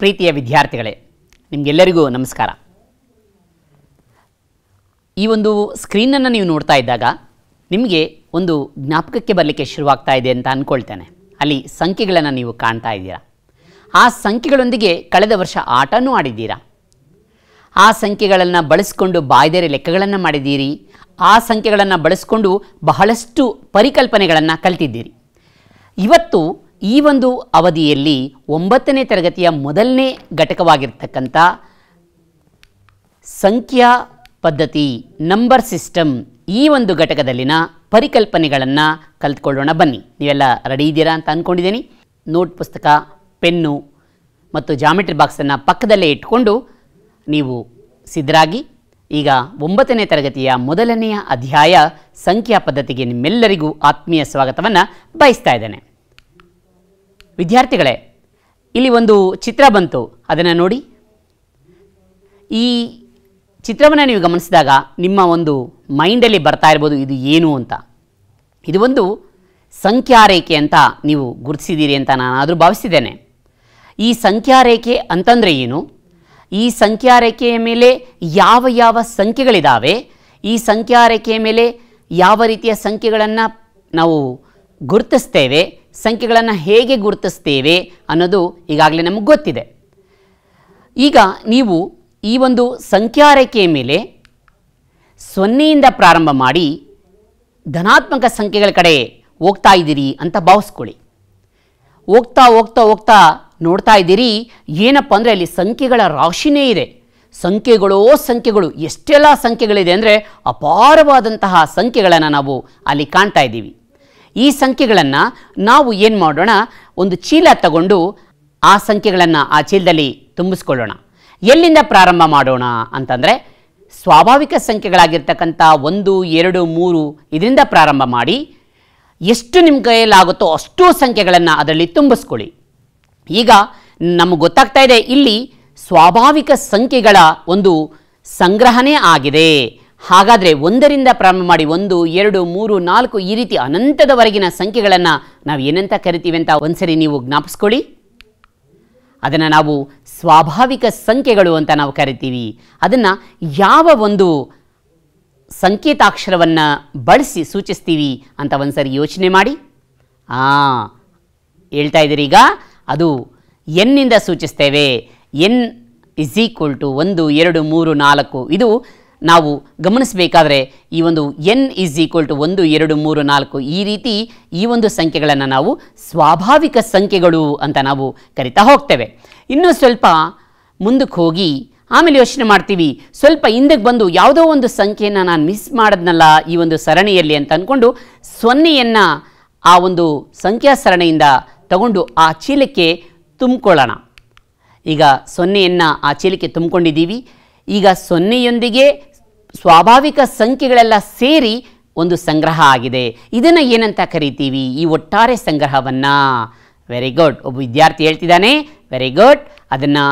ಪ್ರೀತಿಯ ವಿದ್ಯಾರ್ಥಿಗಳೇ ನಿಮಗೆಲ್ಲರಿಗೂ ನಮಸ್ಕಾರ ಈ ಒಂದು ಸ್ಕ್ರೀನನ್ನು ನೀವು ನೋಡ್ತಾ ಇದ್ದಾಗ ನಿಮಗೆ ಒಂದು ಜ್ಞಾಪಕಕ್ಕೆ ಬರಲಿಕ್ಕೆ ಶುರುವಾಗ್ತಾ ಇದೆ ಅಂತ ಅಂದ್ಕೊಳ್ತೇನೆ ಅಲ್ಲಿ ಸಂಖ್ಯೆಗಳನ್ನು ನೀವು ಕಾಣ್ತಾ ಇದ್ದೀರಾ ಆ ಸಂಖ್ಯೆಗಳೊಂದಿಗೆ ಕಳೆದ ವರ್ಷ ಆಟನೂ ಆಡಿದ್ದೀರಾ ಆ ಸಂಖ್ಯೆಗಳನ್ನು ಬಳಸಿಕೊಂಡು ಬಾಯ್ದೆರೆ ಲೆಕ್ಕಗಳನ್ನು ಮಾಡಿದ್ದೀರಿ ಆ ಸಂಖ್ಯೆಗಳನ್ನು ಬಳಸಿಕೊಂಡು ಬಹಳಷ್ಟು ಪರಿಕಲ್ಪನೆಗಳನ್ನು ಕಲ್ತಿದ್ದೀರಿ ಇವತ್ತು ಈ ಒಂದು ಅವಧಿಯಲ್ಲಿ ಒಂಬತ್ತನೇ ತರಗತಿಯ ಮೊದಲನೇ ಘಟಕವಾಗಿರ್ತಕ್ಕಂಥ ಸಂಖ್ಯಾ ಪದ್ಧತಿ ನಂಬರ್ ಸಿಸ್ಟಮ್ ಈ ಒಂದು ಘಟಕದಲ್ಲಿನ ಪರಿಕಲ್ಪನೆಗಳನ್ನು ಕಲಿತ್ಕೊಳ್ಳೋಣ ಬನ್ನಿ ನೀವೆಲ್ಲ ರೆಡಿ ಇದ್ದೀರಾ ಅಂತ ಅಂದ್ಕೊಂಡಿದ್ದೀನಿ ನೋಟ್ ಪುಸ್ತಕ ಪೆನ್ನು ಮತ್ತು ಜಾಮೆಟ್ರಿ ಬಾಕ್ಸನ್ನು ಪಕ್ಕದಲ್ಲೇ ಇಟ್ಕೊಂಡು ನೀವು ಸಿದ್ಧರಾಗಿ ಈಗ ಒಂಬತ್ತನೇ ತರಗತಿಯ ಮೊದಲನೆಯ ಅಧ್ಯಾಯ ಸಂಖ್ಯಾ ಪದ್ಧತಿಗೆ ನಿಮ್ಮೆಲ್ಲರಿಗೂ ಆತ್ಮೀಯ ಸ್ವಾಗತವನ್ನು ಬಯಸ್ತಾ ಇದ್ದೇನೆ ವಿದ್ಯಾರ್ಥಿಗಳೇ ಇಲ್ಲಿ ಒಂದು ಚಿತ್ರ ಬಂತು ಅದನ್ನು ನೋಡಿ ಈ ಚಿತ್ರವನ್ನು ನೀವು ಗಮನಿಸಿದಾಗ ನಿಮ್ಮ ಒಂದು ಮೈಂಡಲ್ಲಿ ಬರ್ತಾ ಇರ್ಬೋದು ಇದು ಏನು ಅಂತ ಇದು ಒಂದು ಸಂಖ್ಯಾರೇಖೆ ಅಂತ ನೀವು ಗುರುತಿಸಿದ್ದೀರಿ ಅಂತ ನಾನಾದರೂ ಭಾವಿಸಿದ್ದೇನೆ ಈ ಸಂಖ್ಯಾರೇಖೆ ಅಂತಂದರೆ ಏನು ಈ ಸಂಖ್ಯಾರೇಖೆಯ ಮೇಲೆ ಯಾವ ಯಾವ ಸಂಖ್ಯೆಗಳಿದ್ದಾವೆ ಈ ಸಂಖ್ಯಾರೇಖೆಯ ಮೇಲೆ ಯಾವ ರೀತಿಯ ಸಂಖ್ಯೆಗಳನ್ನು ನಾವು ಗುರುತಿಸ್ತೇವೆ ಸಂಖ್ಯೆಗಳನ್ನು ಹೇಗೆ ಗುರುತಿಸ್ತೇವೆ ಅನ್ನೋದು ಈಗಾಗಲೇ ನಮಗೆ ಗೊತ್ತಿದೆ ಈಗ ನೀವು ಈ ಒಂದು ಸಂಖ್ಯಾರೇಖೆಯ ಮೇಲೆ ಸೊನ್ನೆಯಿಂದ ಪ್ರಾರಂಭ ಮಾಡಿ ಧನಾತ್ಮಕ ಸಂಖ್ಯೆಗಳ ಕಡೆ ಹೋಗ್ತಾ ಇದ್ದೀರಿ ಅಂತ ಭಾವಿಸ್ಕೊಳ್ಳಿ ಹೋಗ್ತಾ ಹೋಗ್ತಾ ಹೋಗ್ತಾ ನೋಡ್ತಾ ಇದ್ದೀರಿ ಏನಪ್ಪ ಅಂದರೆ ಅಲ್ಲಿ ಸಂಖ್ಯೆಗಳ ರಾಶಿನೇ ಇದೆ ಸಂಖ್ಯೆಗಳೋ ಸಂಖ್ಯೆಗಳು ಎಷ್ಟೆಲ್ಲ ಸಂಖ್ಯೆಗಳಿದೆ ಅಂದರೆ ಅಪಾರವಾದಂತಹ ಸಂಖ್ಯೆಗಳನ್ನು ನಾವು ಅಲ್ಲಿ ಕಾಣ್ತಾ ಇದ್ದೀವಿ ಈ ಸಂಖ್ಯೆಗಳನ್ನು ನಾವು ಏನು ಮಾಡೋಣ ಒಂದು ಚೀಲ ತಗೊಂಡು ಆ ಸಂಖ್ಯೆಗಳನ್ನು ಆ ಚೀಲದಲ್ಲಿ ತುಂಬಿಸ್ಕೊಳ್ಳೋಣ ಎಲ್ಲಿಂದ ಪ್ರಾರಂಭ ಮಾಡೋಣ ಅಂತಂದರೆ ಸ್ವಾಭಾವಿಕ ಸಂಖ್ಯೆಗಳಾಗಿರ್ತಕ್ಕಂಥ ಒಂದು ಎರಡು ಮೂರು ಇದರಿಂದ ಪ್ರಾರಂಭ ಮಾಡಿ ಎಷ್ಟು ನಿಮ್ಮ ಕೈಯಲ್ಲಾಗುತ್ತೋ ಅಷ್ಟು ಸಂಖ್ಯೆಗಳನ್ನು ಅದರಲ್ಲಿ ತುಂಬಿಸ್ಕೊಳ್ಳಿ ಈಗ ನಮಗೆ ಗೊತ್ತಾಗ್ತಾ ಇದೆ ಇಲ್ಲಿ ಸ್ವಾಭಾವಿಕ ಸಂಖ್ಯೆಗಳ ಒಂದು ಸಂಗ್ರಹಣೆ ಆಗಿದೆ ಹಾಗಾದರೆ ಒಂದರಿಂದ ಪ್ರಾರಂಭ ಮಾಡಿ ಒಂದು ಎರಡು ಮೂರು ನಾಲ್ಕು ಈ ರೀತಿ ಅನಂತದವರೆಗಿನ ಸಂಖ್ಯೆಗಳನ್ನು ನಾವು ಏನಂತ ಕರಿತೀವಿ ಅಂತ ಒಂದ್ಸರಿ ನೀವು ಜ್ಞಾಪಿಸ್ಕೊಳ್ಳಿ ಅದನ್ನು ನಾವು ಸ್ವಾಭಾವಿಕ ಸಂಖ್ಯೆಗಳು ಅಂತ ನಾವು ಕರಿತೀವಿ ಅದನ್ನು ಯಾವ ಒಂದು ಸಂಕೇತಾಕ್ಷರವನ್ನು ಬಳಸಿ ಸೂಚಿಸ್ತೀವಿ ಅಂತ ಒಂದ್ಸರಿ ಯೋಚನೆ ಮಾಡಿ ಆ ಹೇಳ್ತಾ ಇದ್ದೀರಿ ಈಗ ಅದು ಎನ್ನಿಂದ ಸೂಚಿಸ್ತೇವೆ ಎನ್ ಇಸ್ ಈಕ್ವಲ್ ಟು ಒಂದು ಎರಡು ಮೂರು ನಾಲ್ಕು ಇದು ನಾವು ಗಮನಿಸಬೇಕಾದ್ರೆ ಈ ಒಂದು ಎನ್ ಈಸ್ ಈಕ್ವಲ್ ಟು ಒಂದು ಎರಡು ಮೂರು ನಾಲ್ಕು ಈ ರೀತಿ ಈ ಒಂದು ಸಂಖ್ಯೆಗಳನ್ನು ನಾವು ಸ್ವಾಭಾವಿಕ ಸಂಖ್ಯೆಗಳು ಅಂತ ನಾವು ಕರಿತಾ ಹೋಗ್ತೇವೆ ಇನ್ನೂ ಸ್ವಲ್ಪ ಮುಂದಕ್ಕೆ ಹೋಗಿ ಆಮೇಲೆ ಯೋಚನೆ ಮಾಡ್ತೀವಿ ಸ್ವಲ್ಪ ಹಿಂದಕ್ಕೆ ಬಂದು ಯಾವುದೋ ಒಂದು ಸಂಖ್ಯೆಯನ್ನು ನಾನು ಮಿಸ್ ಮಾಡಿದ್ನಲ್ಲ ಈ ಒಂದು ಸರಣಿಯಲ್ಲಿ ಅಂತ ಅಂದ್ಕೊಂಡು ಸೊನ್ನೆಯನ್ನು ಆ ಒಂದು ಸಂಖ್ಯಾ ಸರಣಿಯಿಂದ ತಗೊಂಡು ಆ ಚೀಲಕ್ಕೆ ತುಂಬಿಕೊಳ್ಳೋಣ ಈಗ ಸೊನ್ನೆಯನ್ನು ಆ ಚೀಲಕ್ಕೆ ತುಂಬಿಕೊಂಡಿದ್ದೀವಿ ಈಗ ಸೊನ್ನೆಯೊಂದಿಗೆ ಸ್ವಾಭಾವಿಕ ಸಂಖ್ಯೆಗಳೆಲ್ಲ ಸೇರಿ ಒಂದು ಸಂಗ್ರಹ ಆಗಿದೆ ಇದನ್ನು ಏನಂತ ಕರಿತೀವಿ ಈ ಒಟ್ಟಾರೆ ಸಂಗ್ರಹವನ್ನು ವೆರಿ ಗುಡ್ ಒಬ್ಬ ವಿದ್ಯಾರ್ಥಿ ಹೇಳ್ತಿದ್ದಾನೆ ವೆರಿ ಗುಡ್ ಅದನ್ನು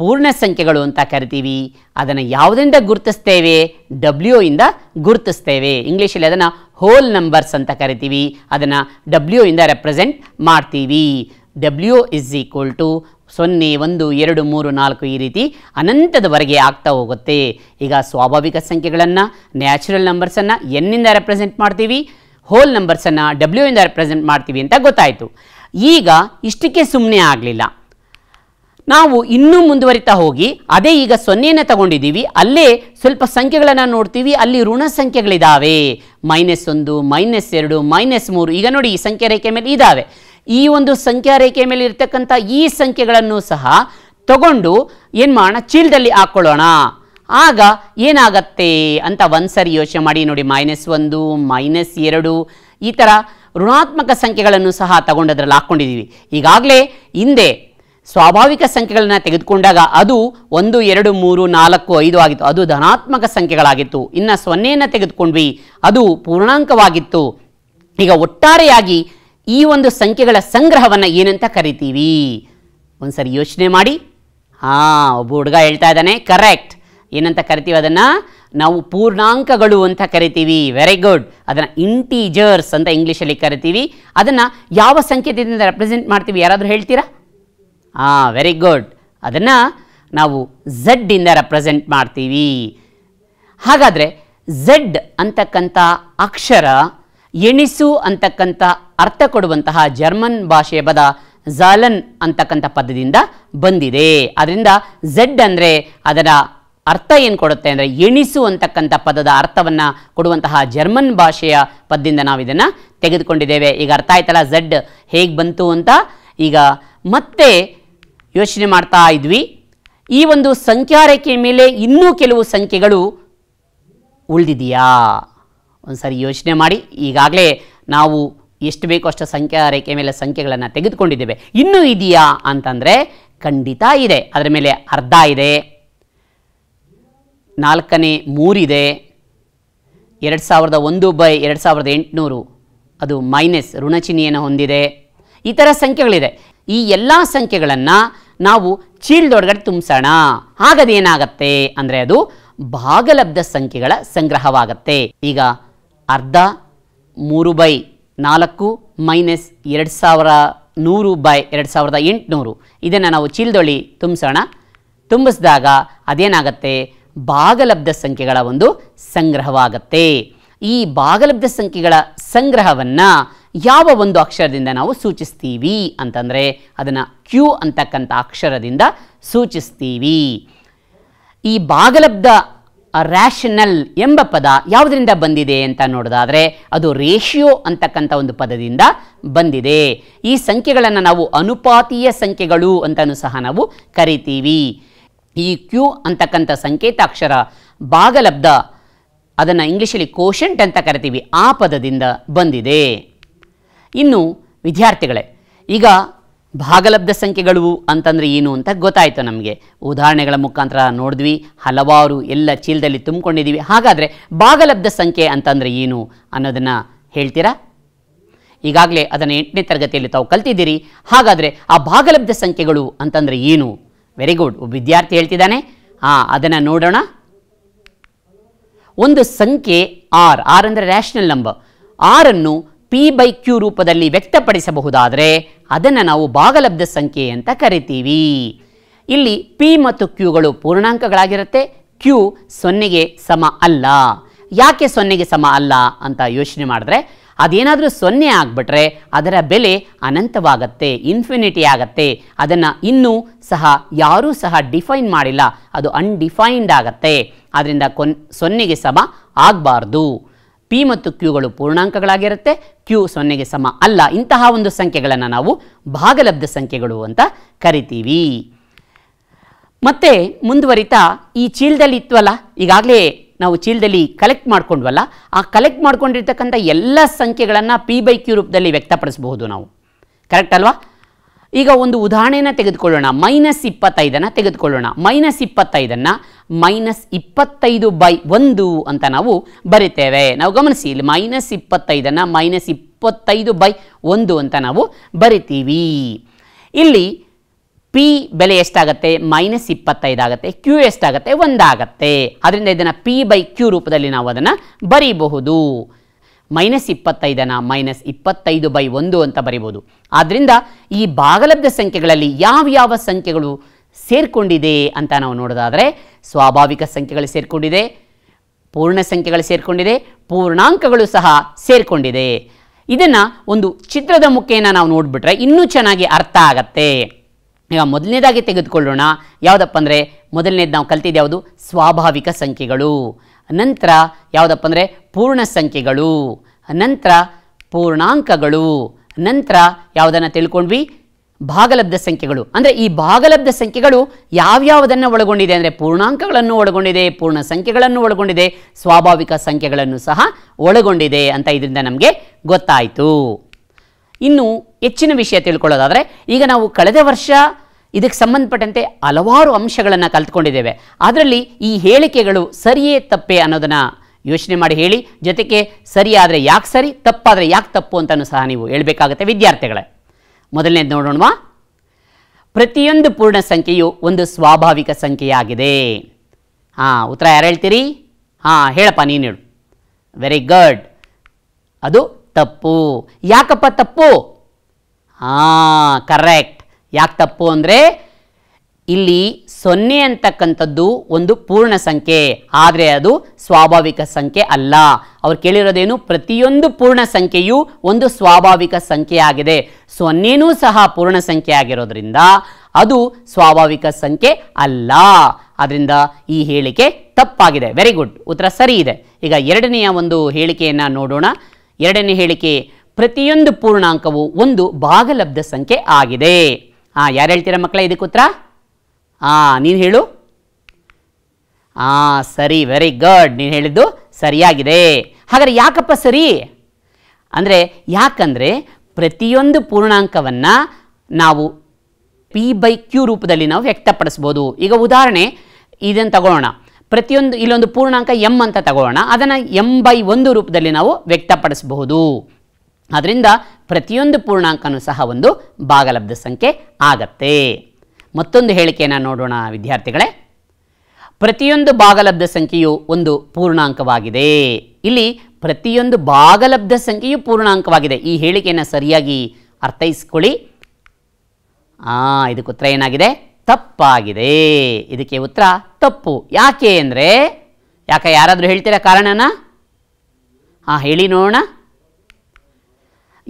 ಪೂರ್ಣ ಸಂಖ್ಯೆಗಳು ಅಂತ ಕರಿತೀವಿ ಅದನ್ನು ಯಾವುದರಿಂದ ಗುರುತಿಸ್ತೇವೆ ಡಬ್ಲ್ಯೂ ಇಂದ ಗುರುತಿಸ್ತೇವೆ ಇಂಗ್ಲೀಷಲ್ಲಿ ಅದನ್ನು ಹೋಲ್ ನಂಬರ್ಸ್ ಅಂತ ಕರಿತೀವಿ ಅದನ್ನು ಡಬ್ಲ್ಯೂ ಇಂದ ರೆಪ್ರೆಸೆಂಟ್ ಮಾಡ್ತೀವಿ ಡಬ್ಲ್ಯೂ ಇಸ್ ಈಕ್ವಲ್ ಟು ಸೊನ್ನೆ ಒಂದು ಎರಡು ಮೂರು ನಾಲ್ಕು ಈ ರೀತಿ ಅನಂತದವರೆಗೆ ಆಗ್ತಾ ಹೋಗುತ್ತೆ ಈಗ ಸ್ವಾಭಾವಿಕ ಸಂಖ್ಯೆಗಳನ್ನು ನ್ಯಾಚುರಲ್ ನಂಬರ್ಸನ್ನು ಎನ್ನಿಂದ ರೆಪ್ರೆಸೆಂಟ್ ಮಾಡ್ತೀವಿ ಹೋಲ್ ನಂಬರ್ಸನ್ನು ಡಬ್ಲ್ಯೂ ಇಂದ ರೆಪ್ರೆಸೆಂಟ್ ಮಾಡ್ತೀವಿ ಅಂತ ಗೊತ್ತಾಯಿತು ಈಗ ಇಷ್ಟಕ್ಕೆ ಸುಮ್ಮನೆ ಆಗಲಿಲ್ಲ ನಾವು ಇನ್ನೂ ಮುಂದುವರಿತಾ ಹೋಗಿ ಅದೇ ಈಗ ಸೊನ್ನೆಯನ್ನು ತಗೊಂಡಿದ್ದೀವಿ ಅಲ್ಲೇ ಸ್ವಲ್ಪ ಸಂಖ್ಯೆಗಳನ್ನು ನೋಡ್ತೀವಿ ಅಲ್ಲಿ ಋಣ ಸಂಖ್ಯೆಗಳಿದ್ದಾವೆ ಮೈನಸ್ ಒಂದು ಮೈನಸ್ ಎರಡು ಮೈನಸ್ ಮೂರು ಈಗ ನೋಡಿ ಈ ಸಂಖ್ಯೆ ರೇಖೆ ಮೇಲೆ ಇದ್ದಾವೆ ಈ ಒಂದು ಸಂಖ್ಯಾ ರೇಖೆ ಮೇಲೆ ಇರ್ತಕ್ಕಂಥ ಈ ಸಂಖ್ಯೆಗಳನ್ನು ಸಹ ತಗೊಂಡು ಏನು ಮಾಡೋಣ ಚೀಲದಲ್ಲಿ ಹಾಕ್ಕೊಳ್ಳೋಣ ಆಗ ಏನಾಗತ್ತೆ ಅಂತ ಒಂದು ಸರಿ ಯೋಚನೆ ಮಾಡಿ ನೋಡಿ ಮೈನಸ್ ಒಂದು ಮೈನಸ್ ಎರಡು ಈ ಥರ ಋಣಾತ್ಮಕ ಸಂಖ್ಯೆಗಳನ್ನು ಸಹ ತಗೊಂಡು ಅದರಲ್ಲಿ ಹಾಕ್ಕೊಂಡಿದ್ದೀವಿ ಈಗಾಗಲೇ ಹಿಂದೆ ಸ್ವಾಭಾವಿಕ ಸಂಖ್ಯೆಗಳನ್ನು ತೆಗೆದುಕೊಂಡಾಗ ಅದು ಒಂದು ಎರಡು ಮೂರು ನಾಲ್ಕು ಐದು ಆಗಿತ್ತು ಅದು ಧನಾತ್ಮಕ ಸಂಖ್ಯೆಗಳಾಗಿತ್ತು ಇನ್ನು ಸೊನ್ನೆಯನ್ನು ತೆಗೆದುಕೊಂಡ್ವಿ ಅದು ಪೂರ್ಣಾಂಕವಾಗಿತ್ತು ಈಗ ಒಟ್ಟಾರೆಯಾಗಿ ಈ ಒಂದು ಸಂಖ್ಯೆಗಳ ಸಂಗ್ರಹವನ್ನು ಏನಂತ ಕರಿತೀವಿ ಸರಿ ಯೋಚನೆ ಮಾಡಿ ಹಾಂ ಒಬ್ಬ ಹುಡುಗ ಹೇಳ್ತಾ ಇದ್ದಾನೆ ಕರೆಕ್ಟ್ ಏನಂತ ಕರಿತೀವಿ ಅದನ್ನು ನಾವು ಪೂರ್ಣಾಂಕಗಳು ಅಂತ ಕರಿತೀವಿ ವೆರಿ ಗುಡ್ ಅದನ್ನು ಇಂಟೀಜರ್ಸ್ ಅಂತ ಇಂಗ್ಲೀಷಲ್ಲಿ ಕರಿತೀವಿ ಅದನ್ನು ಯಾವ ಸಂಕೇತದಿಂದ ರೆಪ್ರೆಸೆಂಟ್ ಮಾಡ್ತೀವಿ ಯಾರಾದರೂ ಹೇಳ್ತೀರಾ ಹಾಂ ವೆರಿ ಗುಡ್ ಅದನ್ನು ನಾವು ಇಂದ ರೆಪ್ರೆಸೆಂಟ್ ಮಾಡ್ತೀವಿ ಹಾಗಾದರೆ ಝಡ್ ಅಂತಕ್ಕಂಥ ಅಕ್ಷರ ಎಣಿಸು ಅಂತಕ್ಕಂಥ ಅರ್ಥ ಕೊಡುವಂತಹ ಜರ್ಮನ್ ಭಾಷೆಯ ಪದ ಝಾಲನ್ ಅಂತಕ್ಕಂಥ ಪದದಿಂದ ಬಂದಿದೆ ಅದರಿಂದ ಝಡ್ ಅಂದರೆ ಅದರ ಅರ್ಥ ಏನು ಕೊಡುತ್ತೆ ಅಂದರೆ ಎಣಿಸು ಅಂತಕ್ಕಂಥ ಪದದ ಅರ್ಥವನ್ನು ಕೊಡುವಂತಹ ಜರ್ಮನ್ ಭಾಷೆಯ ಪದದಿಂದ ನಾವು ಇದನ್ನು ತೆಗೆದುಕೊಂಡಿದ್ದೇವೆ ಈಗ ಅರ್ಥ ಆಯ್ತಲ್ಲ ಝಡ್ ಹೇಗೆ ಬಂತು ಅಂತ ಈಗ ಮತ್ತೆ ಯೋಚನೆ ಮಾಡ್ತಾ ಇದ್ವಿ ಈ ಒಂದು ಸಂಖ್ಯಾರೇಖೆಯ ಮೇಲೆ ಇನ್ನೂ ಕೆಲವು ಸಂಖ್ಯೆಗಳು ಉಳಿದಿದೆಯಾ ಒಂದು ಸಾರಿ ಯೋಚನೆ ಮಾಡಿ ಈಗಾಗಲೇ ನಾವು ಎಷ್ಟು ಬೇಕೋ ಅಷ್ಟು ಸಂಖ್ಯಾ ರೇಖೆ ಮೇಲೆ ಸಂಖ್ಯೆಗಳನ್ನು ತೆಗೆದುಕೊಂಡಿದ್ದೇವೆ ಇನ್ನೂ ಇದೆಯಾ ಅಂತಂದರೆ ಖಂಡಿತ ಇದೆ ಅದರ ಮೇಲೆ ಅರ್ಧ ಇದೆ ನಾಲ್ಕನೇ ಮೂರಿದೆ ಎರಡು ಸಾವಿರದ ಒಂದು ಬೈ ಎರಡು ಸಾವಿರದ ಎಂಟುನೂರು ಅದು ಮೈನಸ್ ಋಣಚಿಹ್ನೆಯನ್ನು ಹೊಂದಿದೆ ಈ ಥರ ಸಂಖ್ಯೆಗಳಿದೆ ಈ ಎಲ್ಲ ಸಂಖ್ಯೆಗಳನ್ನು ನಾವು ಚೀಲದೊಳಗಡೆ ತುಂಬಿಸೋಣ ಆಗದೇನಾಗತ್ತೆ ಅಂದರೆ ಅದು ಭಾಗಲಬ್ಧ ಸಂಖ್ಯೆಗಳ ಸಂಗ್ರಹವಾಗತ್ತೆ ಈಗ ಅರ್ಧ ಮೂರು ಬೈ ನಾಲ್ಕು ಮೈನಸ್ ಎರಡು ಸಾವಿರ ನೂರು ಬೈ ಎರಡು ಸಾವಿರದ ಎಂಟುನೂರು ಇದನ್ನು ನಾವು ಚೀಲದೊಳ್ಳಿ ತುಂಬಿಸೋಣ ತುಂಬಿಸಿದಾಗ ಅದೇನಾಗತ್ತೆ ಭಾಗಲಬ್ಧ ಸಂಖ್ಯೆಗಳ ಒಂದು ಸಂಗ್ರಹವಾಗತ್ತೆ ಈ ಭಾಗಲಬ್ಧ ಸಂಖ್ಯೆಗಳ ಸಂಗ್ರಹವನ್ನು ಯಾವ ಒಂದು ಅಕ್ಷರದಿಂದ ನಾವು ಸೂಚಿಸ್ತೀವಿ ಅಂತಂದರೆ ಅದನ್ನು ಕ್ಯೂ ಅಂತಕ್ಕಂಥ ಅಕ್ಷರದಿಂದ ಸೂಚಿಸ್ತೀವಿ ಈ ಭಾಗಲಬ್ಧ ರ್ಯಾಷನಲ್ ಎಂಬ ಪದ ಯಾವುದರಿಂದ ಬಂದಿದೆ ಅಂತ ನೋಡೋದಾದರೆ ಅದು ರೇಷಿಯೋ ಅಂತಕ್ಕಂಥ ಒಂದು ಪದದಿಂದ ಬಂದಿದೆ ಈ ಸಂಖ್ಯೆಗಳನ್ನು ನಾವು ಅನುಪಾತೀಯ ಸಂಖ್ಯೆಗಳು ಅಂತಲೂ ಸಹ ನಾವು ಕರಿತೀವಿ ಈ ಕ್ಯೂ ಅಂತಕ್ಕಂಥ ಸಂಕೇತಾಕ್ಷರ ಭಾಗಲಬ್ಧ ಅದನ್ನು ಇಂಗ್ಲೀಷಲ್ಲಿ ಕೋಶಂಟ್ ಅಂತ ಕರಿತೀವಿ ಆ ಪದದಿಂದ ಬಂದಿದೆ ಇನ್ನು ವಿದ್ಯಾರ್ಥಿಗಳೇ ಈಗ ಭಾಗಲಬ್ಧ ಸಂಖ್ಯೆಗಳು ಅಂತಂದರೆ ಏನು ಅಂತ ಗೊತ್ತಾಯಿತು ನಮಗೆ ಉದಾಹರಣೆಗಳ ಮುಖಾಂತರ ನೋಡಿದ್ವಿ ಹಲವಾರು ಎಲ್ಲ ಚೀಲದಲ್ಲಿ ತುಂಬಿಕೊಂಡಿದ್ದೀವಿ ಹಾಗಾದರೆ ಭಾಗಲಬ್ಧ ಸಂಖ್ಯೆ ಅಂತಂದರೆ ಏನು ಅನ್ನೋದನ್ನು ಹೇಳ್ತೀರಾ ಈಗಾಗಲೇ ಅದನ್ನು ಎಂಟನೇ ತರಗತಿಯಲ್ಲಿ ತಾವು ಕಲ್ತಿದ್ದೀರಿ ಹಾಗಾದರೆ ಆ ಭಾಗಲಬ್ಧ ಸಂಖ್ಯೆಗಳು ಅಂತಂದರೆ ಏನು ವೆರಿ ಗುಡ್ ವಿದ್ಯಾರ್ಥಿ ಹೇಳ್ತಿದ್ದಾನೆ ಹಾಂ ಅದನ್ನು ನೋಡೋಣ ಒಂದು ಸಂಖ್ಯೆ ಆರ್ ಆರ್ ಅಂದರೆ ರ್ಯಾಷನಲ್ ನಂಬರ್ ಆರನ್ನು ಪಿ ಬೈ ಕ್ಯೂ ರೂಪದಲ್ಲಿ ವ್ಯಕ್ತಪಡಿಸಬಹುದಾದರೆ ಅದನ್ನು ನಾವು ಭಾಗಲಬ್ಧ ಸಂಖ್ಯೆ ಅಂತ ಕರಿತೀವಿ ಇಲ್ಲಿ ಪಿ ಮತ್ತು ಕ್ಯೂಗಳು ಪೂರ್ಣಾಂಕಗಳಾಗಿರುತ್ತೆ ಕ್ಯೂ ಸೊನ್ನೆಗೆ ಸಮ ಅಲ್ಲ ಯಾಕೆ ಸೊನ್ನೆಗೆ ಸಮ ಅಲ್ಲ ಅಂತ ಯೋಚನೆ ಮಾಡಿದ್ರೆ ಅದೇನಾದರೂ ಸೊನ್ನೆ ಆಗಿಬಿಟ್ರೆ ಅದರ ಬೆಲೆ ಅನಂತವಾಗತ್ತೆ ಇನ್ಫಿನಿಟಿ ಆಗತ್ತೆ ಅದನ್ನು ಇನ್ನೂ ಸಹ ಯಾರೂ ಸಹ ಡಿಫೈನ್ ಮಾಡಿಲ್ಲ ಅದು ಅನ್ಡಿಫೈನ್ಡ್ ಆಗತ್ತೆ ಆದ್ದರಿಂದ ಕೊನ್ ಸೊನ್ನೆಗೆ ಸಮ ಆಗಬಾರ್ದು ಪಿ ಮತ್ತು ಕ್ಯೂಗಳು ಪೂರ್ಣಾಂಕಗಳಾಗಿರುತ್ತೆ ಕ್ಯೂ ಸೊನ್ನೆಗೆ ಸಮ ಅಲ್ಲ ಇಂತಹ ಒಂದು ಸಂಖ್ಯೆಗಳನ್ನು ನಾವು ಭಾಗಲಬ್ಧ ಸಂಖ್ಯೆಗಳು ಅಂತ ಕರಿತೀವಿ ಮತ್ತೆ ಮುಂದುವರಿತಾ ಈ ಚೀಲದಲ್ಲಿ ಇತ್ತುವಲ್ಲ ಈಗಾಗಲೇ ನಾವು ಚೀಲದಲ್ಲಿ ಕಲೆಕ್ಟ್ ಮಾಡ್ಕೊಂಡ್ವಲ್ಲ ಆ ಕಲೆಕ್ಟ್ ಮಾಡ್ಕೊಂಡಿರ್ತಕ್ಕಂಥ ಎಲ್ಲ ಸಂಖ್ಯೆಗಳನ್ನು ಪಿ ಬೈ ಕ್ಯೂ ರೂಪದಲ್ಲಿ ವ್ಯಕ್ತಪಡಿಸಬಹುದು ನಾವು ಕರೆಕ್ಟ್ ಅಲ್ವಾ ಈಗ ಒಂದು ಉದಾಹರಣೆಯನ್ನು ತೆಗೆದುಕೊಳ್ಳೋಣ ಮೈನಸ್ ಇಪ್ಪತ್ತೈದನ್ನು ತೆಗೆದುಕೊಳ್ಳೋಣ ಮೈನಸ್ ಇಪ್ಪತ್ತೈದನ್ನು ಮೈನಸ್ ಇಪ್ಪತ್ತೈದು ಬೈ ಒಂದು ಅಂತ ನಾವು ಬರಿತೇವೆ ನಾವು ಗಮನಿಸಿ ಇಲ್ಲಿ ಮೈನಸ್ ಇಪ್ಪತ್ತೈದನ್ನು ಮೈನಸ್ ಇಪ್ಪತ್ತೈದು ಬೈ ಒಂದು ಅಂತ ನಾವು ಬರಿತೀವಿ ಇಲ್ಲಿ ಪಿ ಬೆಲೆ ಎಷ್ಟಾಗತ್ತೆ ಮೈನಸ್ ಇಪ್ಪತ್ತೈದಾಗತ್ತೆ ಕ್ಯೂ ಎಷ್ಟಾಗುತ್ತೆ ಒಂದಾಗತ್ತೆ ಅದರಿಂದ ಇದನ್ನು ಪಿ ಬೈ ಕ್ಯೂ ರೂಪದಲ್ಲಿ ನಾವು ಅದನ್ನು ಬರೀಬಹುದು ಮೈನಸ್ ಇಪ್ಪತ್ತೈದನ ಮೈನಸ್ ಇಪ್ಪತ್ತೈದು ಬೈ ಒಂದು ಅಂತ ಬರೀಬೋದು ಆದ್ದರಿಂದ ಈ ಭಾಗಲಬ್ಧ ಸಂಖ್ಯೆಗಳಲ್ಲಿ ಯಾವ ಯಾವ ಸಂಖ್ಯೆಗಳು ಸೇರಿಕೊಂಡಿದೆ ಅಂತ ನಾವು ನೋಡೋದಾದರೆ ಸ್ವಾಭಾವಿಕ ಸಂಖ್ಯೆಗಳು ಸೇರಿಕೊಂಡಿದೆ ಪೂರ್ಣ ಸಂಖ್ಯೆಗಳು ಸೇರಿಕೊಂಡಿದೆ ಪೂರ್ಣಾಂಕಗಳು ಸಹ ಸೇರಿಕೊಂಡಿದೆ ಇದನ್ನು ಒಂದು ಚಿತ್ರದ ಮುಖೇನ ನಾವು ನೋಡಿಬಿಟ್ರೆ ಇನ್ನೂ ಚೆನ್ನಾಗಿ ಅರ್ಥ ಆಗತ್ತೆ ಈಗ ಮೊದಲನೇದಾಗಿ ತೆಗೆದುಕೊಳ್ಳೋಣ ಯಾವುದಪ್ಪ ಅಂದರೆ ಮೊದಲನೇದು ನಾವು ಕಲ್ತಿದ್ದು ಯಾವುದು ಸ್ವಾಭಾವಿಕ ಸಂಖ್ಯೆಗಳು ನಂತರ ಯಾವುದಪ್ಪ ಅಂದರೆ ಪೂರ್ಣ ಸಂಖ್ಯೆಗಳು ನಂತರ ಪೂರ್ಣಾಂಕಗಳು ನಂತರ ಯಾವುದನ್ನು ತಿಳ್ಕೊಂಡ್ವಿ ಭಾಗಲಬ್ಧ ಸಂಖ್ಯೆಗಳು ಅಂದರೆ ಈ ಭಾಗಲಬ್ಧ ಸಂಖ್ಯೆಗಳು ಯಾವ್ಯಾವುದನ್ನು ಒಳಗೊಂಡಿದೆ ಅಂದರೆ ಪೂರ್ಣಾಂಕಗಳನ್ನು ಒಳಗೊಂಡಿದೆ ಪೂರ್ಣ ಸಂಖ್ಯೆಗಳನ್ನು ಒಳಗೊಂಡಿದೆ ಸ್ವಾಭಾವಿಕ ಸಂಖ್ಯೆಗಳನ್ನು ಸಹ ಒಳಗೊಂಡಿದೆ ಅಂತ ಇದರಿಂದ ನಮಗೆ ಗೊತ್ತಾಯಿತು ಇನ್ನು ಹೆಚ್ಚಿನ ವಿಷಯ ತಿಳ್ಕೊಳ್ಳೋದಾದರೆ ಈಗ ನಾವು ಕಳೆದ ವರ್ಷ ಇದಕ್ಕೆ ಸಂಬಂಧಪಟ್ಟಂತೆ ಹಲವಾರು ಅಂಶಗಳನ್ನು ಕಲ್ತ್ಕೊಂಡಿದ್ದೇವೆ ಅದರಲ್ಲಿ ಈ ಹೇಳಿಕೆಗಳು ಸರಿಯೇ ತಪ್ಪೇ ಅನ್ನೋದನ್ನು ಯೋಚನೆ ಮಾಡಿ ಹೇಳಿ ಜೊತೆಗೆ ಸರಿಯಾದರೆ ಯಾಕೆ ಸರಿ ತಪ್ಪಾದರೆ ಯಾಕೆ ತಪ್ಪು ಅಂತಲೂ ಸಹ ನೀವು ಹೇಳಬೇಕಾಗುತ್ತೆ ವಿದ್ಯಾರ್ಥಿಗಳೇ ಮೊದಲನೇದು ನೋಡೋಣವಾ ಪ್ರತಿಯೊಂದು ಪೂರ್ಣ ಸಂಖ್ಯೆಯು ಒಂದು ಸ್ವಾಭಾವಿಕ ಸಂಖ್ಯೆಯಾಗಿದೆ ಹಾಂ ಉತ್ತರ ಯಾರು ಹೇಳ್ತೀರಿ ಹಾಂ ಹೇಳಪ್ಪ ನೀನು ಹೇಳು ವೆರಿ ಗುಡ್ ಅದು ತಪ್ಪು ಯಾಕಪ್ಪ ತಪ್ಪು ಹಾಂ ಕರೆಕ್ಟ್ ಯಾಕೆ ತಪ್ಪು ಅಂದರೆ ಇಲ್ಲಿ ಸೊನ್ನೆ ಅಂತಕ್ಕಂಥದ್ದು ಒಂದು ಪೂರ್ಣ ಸಂಖ್ಯೆ ಆದರೆ ಅದು ಸ್ವಾಭಾವಿಕ ಸಂಖ್ಯೆ ಅಲ್ಲ ಅವ್ರು ಕೇಳಿರೋದೇನು ಪ್ರತಿಯೊಂದು ಪೂರ್ಣ ಸಂಖ್ಯೆಯು ಒಂದು ಸ್ವಾಭಾವಿಕ ಸಂಖ್ಯೆಯಾಗಿದೆ ಸೊನ್ನೆನೂ ಸಹ ಪೂರ್ಣ ಸಂಖ್ಯೆ ಆಗಿರೋದ್ರಿಂದ ಅದು ಸ್ವಾಭಾವಿಕ ಸಂಖ್ಯೆ ಅಲ್ಲ ಅದರಿಂದ ಈ ಹೇಳಿಕೆ ತಪ್ಪಾಗಿದೆ ವೆರಿ ಗುಡ್ ಉತ್ತರ ಸರಿ ಇದೆ ಈಗ ಎರಡನೆಯ ಒಂದು ಹೇಳಿಕೆಯನ್ನು ನೋಡೋಣ ಎರಡನೇ ಹೇಳಿಕೆ ಪ್ರತಿಯೊಂದು ಪೂರ್ಣಾಂಕವು ಒಂದು ಭಾಗಲಬ್ಧ ಸಂಖ್ಯೆ ಆಗಿದೆ ಹಾಂ ಯಾರು ಹೇಳ್ತೀರಾ ಮಕ್ಕಳ ಇದಕ್ಕೆ ಉತ್ತರ ಹಾಂ ನೀನು ಹೇಳು ಹಾಂ ಸರಿ ವೆರಿ ಗುಡ್ ನೀನು ಹೇಳಿದ್ದು ಸರಿಯಾಗಿದೆ ಹಾಗಾದರೆ ಯಾಕಪ್ಪ ಸರಿ ಅಂದರೆ ಯಾಕಂದರೆ ಪ್ರತಿಯೊಂದು ಪೂರ್ಣಾಂಕವನ್ನು ನಾವು ಪಿ ಬೈ ಕ್ಯೂ ರೂಪದಲ್ಲಿ ನಾವು ವ್ಯಕ್ತಪಡಿಸ್ಬೋದು ಈಗ ಉದಾಹರಣೆ ಇದನ್ನು ತಗೊಳ್ಳೋಣ ಪ್ರತಿಯೊಂದು ಇಲ್ಲೊಂದು ಪೂರ್ಣಾಂಕ ಎಮ್ ಅಂತ ತಗೊಳ್ಳೋಣ ಅದನ್ನು ಎಮ್ ಬೈ ಒಂದು ರೂಪದಲ್ಲಿ ನಾವು ವ್ಯಕ್ತಪಡಿಸಬಹುದು ಆದ್ದರಿಂದ ಪ್ರತಿಯೊಂದು ಪೂರ್ಣಾಂಕನೂ ಸಹ ಒಂದು ಭಾಗಲಬ್ಧ ಸಂಖ್ಯೆ ಆಗತ್ತೆ ಮತ್ತೊಂದು ಹೇಳಿಕೆಯನ್ನು ನೋಡೋಣ ವಿದ್ಯಾರ್ಥಿಗಳೇ ಪ್ರತಿಯೊಂದು ಭಾಗಲಬ್ಧ ಸಂಖ್ಯೆಯು ಒಂದು ಪೂರ್ಣಾಂಕವಾಗಿದೆ ಇಲ್ಲಿ ಪ್ರತಿಯೊಂದು ಭಾಗಲಬ್ಧ ಸಂಖ್ಯೆಯು ಪೂರ್ಣಾಂಕವಾಗಿದೆ ಈ ಹೇಳಿಕೆಯನ್ನು ಸರಿಯಾಗಿ ಅರ್ಥೈಸ್ಕೊಳ್ಳಿ ಆ ಇದಕ್ಕೆ ಉತ್ತರ ಏನಾಗಿದೆ ತಪ್ಪಾಗಿದೆ ಇದಕ್ಕೆ ಉತ್ತರ ತಪ್ಪು ಯಾಕೆ ಅಂದರೆ ಯಾಕೆ ಯಾರಾದರೂ ಹೇಳ್ತೀರಾ ಕಾರಣನ ಹಾಂ ಹೇಳಿ ನೋಡೋಣ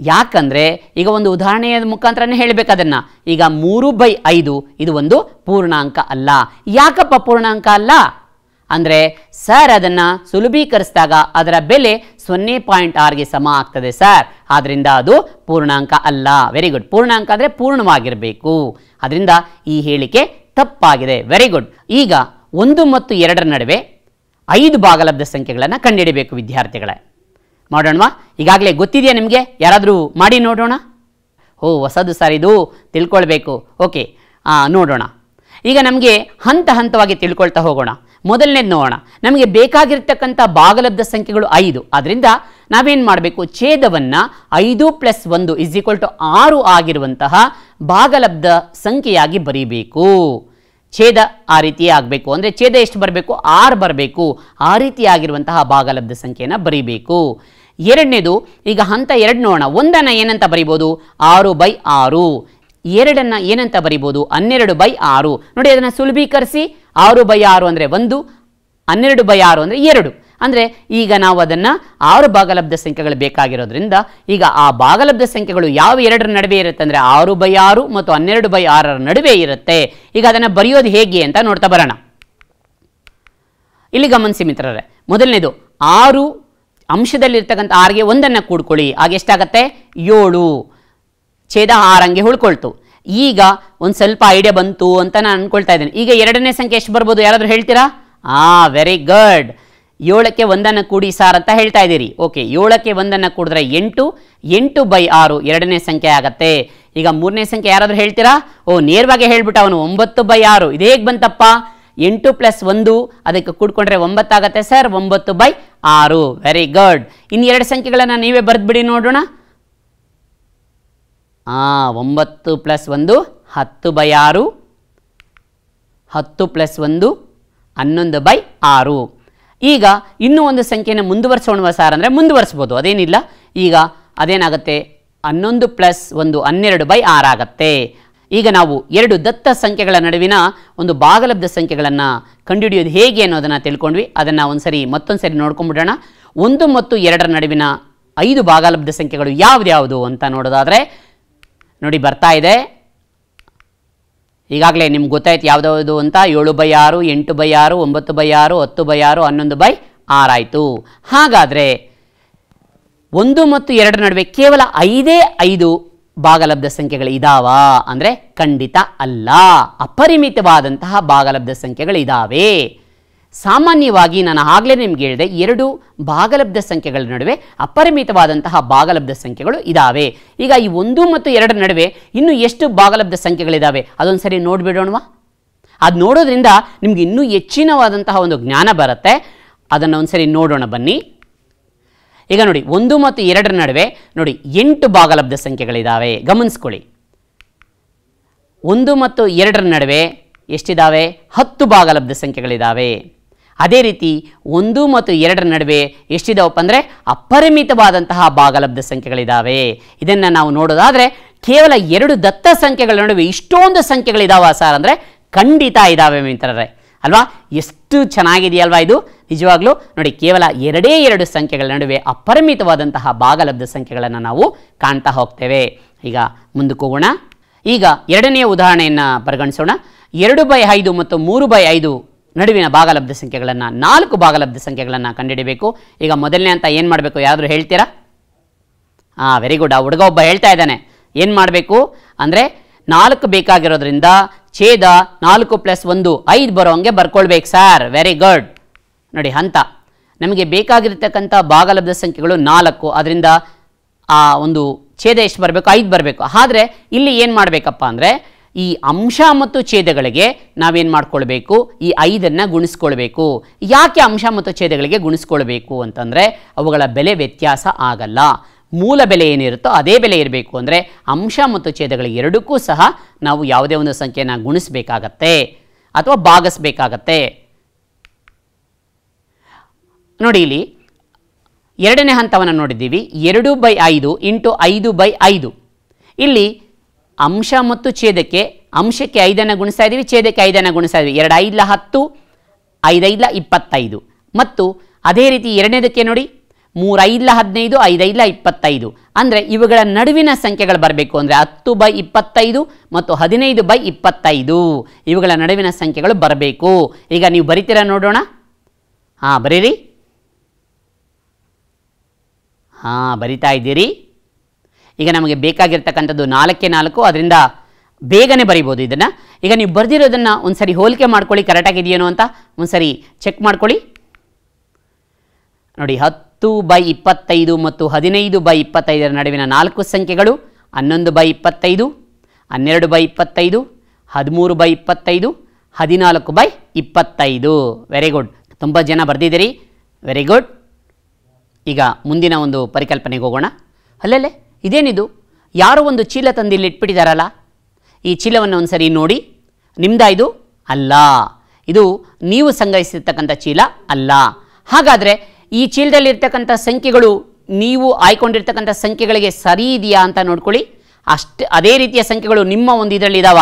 ಯಾಕಂದರೆ ಈಗ ಒಂದು ಉದಾಹರಣೆಯ ಮುಖಾಂತರನೇ ಹೇಳಬೇಕು ಅದನ್ನು ಈಗ ಮೂರು ಬೈ ಐದು ಇದು ಒಂದು ಪೂರ್ಣಾಂಕ ಅಲ್ಲ ಯಾಕಪ್ಪ ಪೂರ್ಣಾಂಕ ಅಲ್ಲ ಅಂದರೆ ಸರ್ ಅದನ್ನು ಸುಲಭೀಕರಿಸಿದಾಗ ಅದರ ಬೆಲೆ ಸೊನ್ನೆ ಪಾಯಿಂಟ್ ಆರ್ಗೆ ಸಮ ಆಗ್ತದೆ ಸರ್ ಆದ್ದರಿಂದ ಅದು ಪೂರ್ಣಾಂಕ ಅಲ್ಲ ವೆರಿ ಗುಡ್ ಪೂರ್ಣಾಂಕ ಅಂದರೆ ಪೂರ್ಣವಾಗಿರಬೇಕು ಅದರಿಂದ ಈ ಹೇಳಿಕೆ ತಪ್ಪಾಗಿದೆ ವೆರಿ ಗುಡ್ ಈಗ ಒಂದು ಮತ್ತು ಎರಡರ ನಡುವೆ ಐದು ಭಾಗಲಬ್ಧ ಸಂಖ್ಯೆಗಳನ್ನು ಕಂಡುಹಿಡಬೇಕು ವಿದ್ಯಾರ್ಥಿಗಳೇ ಮಾಡೋಣವಾ ಈಗಾಗಲೇ ಗೊತ್ತಿದೆಯಾ ನಿಮಗೆ ಯಾರಾದರೂ ಮಾಡಿ ನೋಡೋಣ ಓ ಹೊಸದು ಸರ್ ಇದು ತಿಳ್ಕೊಳ್ಬೇಕು ಓಕೆ ನೋಡೋಣ ಈಗ ನಮಗೆ ಹಂತ ಹಂತವಾಗಿ ತಿಳ್ಕೊಳ್ತಾ ಹೋಗೋಣ ಮೊದಲನೇದು ನೋಡೋಣ ನಮಗೆ ಬೇಕಾಗಿರ್ತಕ್ಕಂಥ ಭಾಗಲಬ್ಧ ಸಂಖ್ಯೆಗಳು ಐದು ಆದ್ದರಿಂದ ನಾವೇನು ಮಾಡಬೇಕು ಛೇದವನ್ನು ಐದು ಪ್ಲಸ್ ಒಂದು ಇಸ್ ಈಕ್ವಲ್ ಟು ಆರು ಆಗಿರುವಂತಹ ಭಾಗಲಬ್ಧ ಸಂಖ್ಯೆಯಾಗಿ ಬರೀಬೇಕು ಛೇದ ಆ ರೀತಿ ಆಗಬೇಕು ಅಂದರೆ ಛೇದ ಎಷ್ಟು ಬರಬೇಕು ಆರು ಬರಬೇಕು ಆ ರೀತಿಯಾಗಿರುವಂತಹ ಭಾಗಲಬ್ಧ ಸಂಖ್ಯೆಯನ್ನು ಬರೀಬೇಕು ಎರಡನೇದು ಈಗ ಹಂತ ಎರಡು ನೋಡೋಣ ಒಂದನ್ನು ಏನಂತ ಬರಿಬೋದು ಆರು ಬೈ ಆರು ಎರಡನ್ನ ಏನಂತ ಬರಿಬೋದು ಹನ್ನೆರಡು ಬೈ ಆರು ನೋಡಿ ಅದನ್ನು ಸುಲಭೀಕರಿಸಿ ಆರು ಬೈ ಆರು ಅಂದರೆ ಒಂದು ಹನ್ನೆರಡು ಬೈ ಆರು ಅಂದರೆ ಎರಡು ಅಂದರೆ ಈಗ ನಾವು ಅದನ್ನು ಆರು ಭಾಗಲಬ್ಧ ಸಂಖ್ಯೆಗಳು ಬೇಕಾಗಿರೋದ್ರಿಂದ ಈಗ ಆ ಭಾಗಲಬ್ಧ ಸಂಖ್ಯೆಗಳು ಯಾವ ಎರಡರ ನಡುವೆ ಇರುತ್ತೆ ಅಂದರೆ ಆರು ಬೈ ಆರು ಮತ್ತು ಹನ್ನೆರಡು ಬೈ ಆರರ ನಡುವೆ ಇರುತ್ತೆ ಈಗ ಅದನ್ನು ಬರೆಯೋದು ಹೇಗೆ ಅಂತ ನೋಡ್ತಾ ಬರೋಣ ಇಲ್ಲಿ ಗಮನಿಸಿ ಮಿತ್ರರೇ ಮೊದಲನೇದು ಆರು ಅಂಶದಲ್ಲಿರ್ತಕ್ಕಂಥ ಆರ್ಗೆ ಒಂದನ್ನು ಕೂಡ್ಕೊಳ್ಳಿ ಆಗ ಎಷ್ಟಾಗತ್ತೆ ಏಳು ಛೇದ ಆರಂಗೆ ಉಳ್ಕೊಳ್ತು ಈಗ ಒಂದು ಸ್ವಲ್ಪ ಐಡಿಯಾ ಬಂತು ಅಂತ ನಾನು ಅಂದ್ಕೊಳ್ತಾ ಇದ್ದೀನಿ ಈಗ ಎರಡನೇ ಸಂಖ್ಯೆ ಎಷ್ಟು ಬರ್ಬೋದು ಯಾರಾದರೂ ಹೇಳ್ತೀರಾ ಆ ವೆರಿ ಗುಡ್ ಏಳಕ್ಕೆ ಒಂದನ್ನು ಕೂಡಿ ಸಾರ್ ಅಂತ ಹೇಳ್ತಾ ಇದ್ದೀರಿ ಓಕೆ ಏಳಕ್ಕೆ ಒಂದನ್ನು ಕೂಡಿದ್ರೆ ಎಂಟು ಎಂಟು ಬೈ ಆರು ಎರಡನೇ ಸಂಖ್ಯೆ ಆಗತ್ತೆ ಈಗ ಮೂರನೇ ಸಂಖ್ಯೆ ಯಾರಾದರೂ ಹೇಳ್ತೀರಾ ಓ ನೇರವಾಗಿ ಹೇಳ್ಬಿಟ್ಟು ಅವನು ಒಂಬತ್ತು ಬೈ ಆರು ಇದು ಹೇಗೆ ಬಂತಪ್ಪ ಎಂಟು ಪ್ಲಸ್ ಒಂದು ಅದಕ್ಕೆ ಕೂಡ್ಕೊಂಡ್ರೆ ಒಂಬತ್ತಾಗತ್ತೆ ಸರ್ ಒಂಬತ್ತು ಬೈ ಆರು ವೆರಿ ಗುಡ್ ಇನ್ನು ಎರಡು ಸಂಖ್ಯೆಗಳನ್ನು ನೀವೇ ಬರೆದ್ಬಿಡಿ ನೋಡೋಣ ಆ ಒಂಬತ್ತು ಪ್ಲಸ್ ಒಂದು ಹತ್ತು ಬೈ ಆರು ಹತ್ತು ಪ್ಲಸ್ ಒಂದು ಹನ್ನೊಂದು ಬೈ ಆರು ಈಗ ಇನ್ನೂ ಒಂದು ಸಂಖ್ಯೆನ ಮುಂದುವರಿಸೋಣ ಸಾರ್ ಅಂದರೆ ಮುಂದುವರಿಸ್ಬೋದು ಅದೇನಿಲ್ಲ ಈಗ ಅದೇನಾಗುತ್ತೆ ಹನ್ನೊಂದು ಪ್ಲಸ್ ಒಂದು ಹನ್ನೆರಡು ಬೈ ಆರಾಗತ್ತೆ ಈಗ ನಾವು ಎರಡು ದತ್ತ ಸಂಖ್ಯೆಗಳ ನಡುವಿನ ಒಂದು ಭಾಗಲಬ್ಧ ಸಂಖ್ಯೆಗಳನ್ನು ಕಂಡುಹಿಡಿಯೋದು ಹೇಗೆ ಅನ್ನೋದನ್ನು ತಿಳ್ಕೊಂಡ್ವಿ ಅದನ್ನು ಒಂದು ಸರಿ ಮತ್ತೊಂದು ಸರಿ ನೋಡ್ಕೊಂಡ್ಬಿಡೋಣ ಒಂದು ಮತ್ತು ಎರಡರ ನಡುವಿನ ಐದು ಭಾಗಲಬ್ಧ ಸಂಖ್ಯೆಗಳು ಯಾವುದು ಅಂತ ನೋಡೋದಾದರೆ ನೋಡಿ ಬರ್ತಾ ಇದೆ ಈಗಾಗಲೇ ನಿಮ್ಗೆ ಗೊತ್ತಾಯ್ತು ಯಾವುದಾವುದು ಅಂತ ಏಳು ಬೈ ಆರು ಎಂಟು ಬೈ ಆರು ಒಂಬತ್ತು ಬೈ ಆರು ಹತ್ತು ಬೈ ಆರು ಹನ್ನೊಂದು ಬೈ ಆರಾಯಿತು ಹಾಗಾದರೆ ಒಂದು ಮತ್ತು ಎರಡರ ನಡುವೆ ಕೇವಲ ಐದೇ ಐದು ಭಾಗಲಬ್ಧ ಸಂಖ್ಯೆಗಳು ಇದಾವ ಅಂದರೆ ಖಂಡಿತ ಅಲ್ಲ ಅಪರಿಮಿತವಾದಂತಹ ಭಾಗಲಬ್ಧ ಸಂಖ್ಯೆಗಳಿದಾವೆ ಸಾಮಾನ್ಯವಾಗಿ ನಾನು ಆಗಲೇ ನಿಮ್ಗೆ ಹೇಳಿದೆ ಎರಡು ಭಾಗಲಬ್ಧ ಸಂಖ್ಯೆಗಳ ನಡುವೆ ಅಪರಿಮಿತವಾದಂತಹ ಭಾಗಲಬ್ಧ ಸಂಖ್ಯೆಗಳು ಇದ್ದಾವೆ ಈಗ ಈ ಒಂದು ಮತ್ತು ಎರಡು ನಡುವೆ ಇನ್ನೂ ಎಷ್ಟು ಭಾಗಲಬ್ಧ ಸಂಖ್ಯೆಗಳಿದ್ದಾವೆ ಅದೊಂದು ಸರಿ ನೋಡಿಬಿಡೋಣವಾ ಅದು ನೋಡೋದ್ರಿಂದ ನಿಮ್ಗೆ ಇನ್ನೂ ಹೆಚ್ಚಿನವಾದಂತಹ ಒಂದು ಜ್ಞಾನ ಬರುತ್ತೆ ಅದನ್ನು ಒಂದು ಸರಿ ನೋಡೋಣ ಬನ್ನಿ ಈಗ ನೋಡಿ ಒಂದು ಮತ್ತು ಎರಡರ ನಡುವೆ ನೋಡಿ ಎಂಟು ಭಾಗಲಬ್ಧ ಸಂಖ್ಯೆಗಳಿದ್ದಾವೆ ಗಮನಿಸ್ಕೊಳ್ಳಿ ಒಂದು ಮತ್ತು ಎರಡರ ನಡುವೆ ಎಷ್ಟಿದ್ದಾವೆ ಹತ್ತು ಭಾಗಲಬ್ಧ ಸಂಖ್ಯೆಗಳಿದ್ದಾವೆ ಅದೇ ರೀತಿ ಒಂದು ಮತ್ತು ಎರಡರ ನಡುವೆ ಎಷ್ಟಿದಾವಪ್ಪ ಅಂದರೆ ಅಪರಿಮಿತವಾದಂತಹ ಭಾಗಲಬ್ಧ ಸಂಖ್ಯೆಗಳಿದ್ದಾವೆ ಇದನ್ನು ನಾವು ನೋಡೋದಾದರೆ ಕೇವಲ ಎರಡು ದತ್ತ ಸಂಖ್ಯೆಗಳ ನಡುವೆ ಇಷ್ಟೊಂದು ಸಂಖ್ಯೆಗಳಿದ್ದಾವೆ ಸರ್ ಅಂದರೆ ಖಂಡಿತ ಇದ್ದಾವೆ ಮಿತ್ರರೇ ಅಲ್ವಾ ಎಷ್ಟು ಚೆನ್ನಾಗಿದೆಯಲ್ವಾ ಇದು ನಿಜವಾಗ್ಲೂ ನೋಡಿ ಕೇವಲ ಎರಡೇ ಎರಡು ಸಂಖ್ಯೆಗಳ ನಡುವೆ ಅಪರಿಮಿತವಾದಂತಹ ಭಾಗಲಬ್ಧ ಸಂಖ್ಯೆಗಳನ್ನು ನಾವು ಕಾಣ್ತಾ ಹೋಗ್ತೇವೆ ಈಗ ಹೋಗೋಣ ಈಗ ಎರಡನೆಯ ಉದಾಹರಣೆಯನ್ನು ಪರಿಗಣಿಸೋಣ ಎರಡು ಬೈ ಐದು ಮತ್ತು ಮೂರು ಬೈ ಐದು ನಡುವಿನ ಭಾಗಲಬ್ಧ ಸಂಖ್ಯೆಗಳನ್ನು ನಾಲ್ಕು ಭಾಗಲಬ್ಧ ಸಂಖ್ಯೆಗಳನ್ನು ಕಂಡುಹಿಡಬೇಕು ಈಗ ಮೊದಲನೇ ಅಂತ ಏನು ಮಾಡಬೇಕು ಯಾರಾದರೂ ಹೇಳ್ತೀರಾ ಹಾಂ ವೆರಿ ಗುಡ್ ಆ ಹುಡುಗ ಒಬ್ಬ ಹೇಳ್ತಾ ಇದ್ದಾನೆ ಏನು ಮಾಡಬೇಕು ಅಂದರೆ ನಾಲ್ಕು ಬೇಕಾಗಿರೋದ್ರಿಂದ ಛೇದ ನಾಲ್ಕು ಪ್ಲಸ್ ಒಂದು ಐದು ಬರೋಂಗೆ ಬರ್ಕೊಳ್ಬೇಕು ಸರ್ ವೆರಿ ಗುಡ್ ನೋಡಿ ಹಂತ ನಮಗೆ ಬೇಕಾಗಿರ್ತಕ್ಕಂಥ ಭಾಗಲಬ್ಧ ಸಂಖ್ಯೆಗಳು ನಾಲ್ಕು ಅದರಿಂದ ಆ ಒಂದು ಛೇದ ಎಷ್ಟು ಬರಬೇಕು ಐದು ಬರಬೇಕು ಆದರೆ ಇಲ್ಲಿ ಏನು ಮಾಡಬೇಕಪ್ಪ ಅಂದರೆ ಈ ಅಂಶ ಮತ್ತು ಛೇದಗಳಿಗೆ ನಾವೇನು ಮಾಡ್ಕೊಳ್ಬೇಕು ಈ ಐದನ್ನು ಗುಣಿಸ್ಕೊಳ್ಬೇಕು ಯಾಕೆ ಅಂಶ ಮತ್ತು ಛೇದಗಳಿಗೆ ಗುಣಿಸ್ಕೊಳ್ಬೇಕು ಅಂತಂದರೆ ಅವುಗಳ ಬೆಲೆ ವ್ಯತ್ಯಾಸ ಆಗಲ್ಲ ಮೂಲ ಬೆಲೆ ಏನಿರುತ್ತೋ ಅದೇ ಬೆಲೆ ಇರಬೇಕು ಅಂದರೆ ಅಂಶ ಮತ್ತು ಛೇದಗಳ ಎರಡಕ್ಕೂ ಸಹ ನಾವು ಯಾವುದೇ ಒಂದು ಸಂಖ್ಯೆಯನ್ನು ಗುಣಿಸಬೇಕಾಗತ್ತೆ ಅಥವಾ ಭಾಗಿಸ್ಬೇಕಾಗತ್ತೆ ನೋಡಿ ಇಲ್ಲಿ ಎರಡನೇ ಹಂತವನ್ನು ನೋಡಿದ್ದೀವಿ ಎರಡು ಬೈ ಐದು ಇಂಟು ಐದು ಬೈ ಐದು ಇಲ್ಲಿ ಅಂಶ ಮತ್ತು ಛೇದಕ್ಕೆ ಅಂಶಕ್ಕೆ ಐದನ್ನು ಗುಣಿಸ್ತಾ ಇದ್ದೀವಿ ಛೇದಕ್ಕೆ ಐದನ್ನು ಗುಣಿಸ್ತಾ ಇದ್ದೀವಿ ಎರಡು ಐದಲ ಹತ್ತು ಐದೈದಲ ಇಪ್ಪತ್ತೈದು ಮತ್ತು ಅದೇ ರೀತಿ ಎರಡನೇದಕ್ಕೆ ನೋಡಿ ಮೂರೈಲ್ಲ ಹದಿನೈದು ಐದೈಲ್ಲ ಇಪ್ಪತ್ತೈದು ಅಂದರೆ ಇವುಗಳ ನಡುವಿನ ಸಂಖ್ಯೆಗಳು ಬರಬೇಕು ಅಂದರೆ ಹತ್ತು ಬೈ ಇಪ್ಪತ್ತೈದು ಮತ್ತು ಹದಿನೈದು ಬೈ ಇಪ್ಪತ್ತೈದು ಇವುಗಳ ನಡುವಿನ ಸಂಖ್ಯೆಗಳು ಬರಬೇಕು ಈಗ ನೀವು ಬರಿತೀರಾ ನೋಡೋಣ ಹಾಂ ಬರೀರಿ ಹಾಂ ಬರಿತಾ ಇದ್ದೀರಿ ಈಗ ನಮಗೆ ಬೇಕಾಗಿರ್ತಕ್ಕಂಥದ್ದು ನಾಲ್ಕೇ ನಾಲ್ಕು ಅದರಿಂದ ಬೇಗನೆ ಬರಿಬೋದು ಇದನ್ನು ಈಗ ನೀವು ಬರೆದಿರೋದನ್ನು ಒಂದು ಸರಿ ಹೋಲಿಕೆ ಮಾಡ್ಕೊಳ್ಳಿ ಕರೆಕ್ಟಾಗಿದೆಯೇನೋ ಅಂತ ಒಂದು ಸರಿ ಚೆಕ್ ಮಾಡ್ಕೊಳ್ಳಿ ನೋಡಿ ಹತ್ತು ಹತ್ತು ಬೈ ಇಪ್ಪತ್ತೈದು ಮತ್ತು ಹದಿನೈದು ಬೈ ಇಪ್ಪತ್ತೈದರ ನಡುವಿನ ನಾಲ್ಕು ಸಂಖ್ಯೆಗಳು ಹನ್ನೊಂದು ಬೈ ಇಪ್ಪತ್ತೈದು ಹನ್ನೆರಡು ಬೈ ಇಪ್ಪತ್ತೈದು ಹದಿಮೂರು ಬೈ ಇಪ್ಪತ್ತೈದು ಹದಿನಾಲ್ಕು ಬೈ ಇಪ್ಪತ್ತೈದು ವೆರಿ ಗುಡ್ ತುಂಬ ಜನ ಬರೆದಿದ್ದೀರಿ ವೆರಿ ಗುಡ್ ಈಗ ಮುಂದಿನ ಒಂದು ಪರಿಕಲ್ಪನೆಗೆ ಹೋಗೋಣ ಅಲ್ಲಲ್ಲೇ ಇದೇನಿದು ಯಾರೋ ಒಂದು ಚೀಲ ತಂದು ಇಲ್ಲಿ ಇಟ್ಬಿಟ್ಟಿದ್ದಾರಲ್ಲ ಈ ಚೀಲವನ್ನು ಒಂದ್ಸರಿ ನೋಡಿ ನಿಮ್ದ ಇದು ಅಲ್ಲ ಇದು ನೀವು ಸಂಗ್ರಹಿಸಿರ್ತಕ್ಕಂಥ ಚೀಲ ಅಲ್ಲ ಹಾಗಾದರೆ ಈ ಚೀಲದಲ್ಲಿರ್ತಕ್ಕಂಥ ಸಂಖ್ಯೆಗಳು ನೀವು ಆಯ್ಕೊಂಡಿರ್ತಕ್ಕಂಥ ಸಂಖ್ಯೆಗಳಿಗೆ ಸರಿ ಇದೆಯಾ ಅಂತ ನೋಡ್ಕೊಳ್ಳಿ ಅಷ್ಟು ಅದೇ ರೀತಿಯ ಸಂಖ್ಯೆಗಳು ನಿಮ್ಮ ಒಂದು ಇದರಲ್ಲಿ ಇದಾವ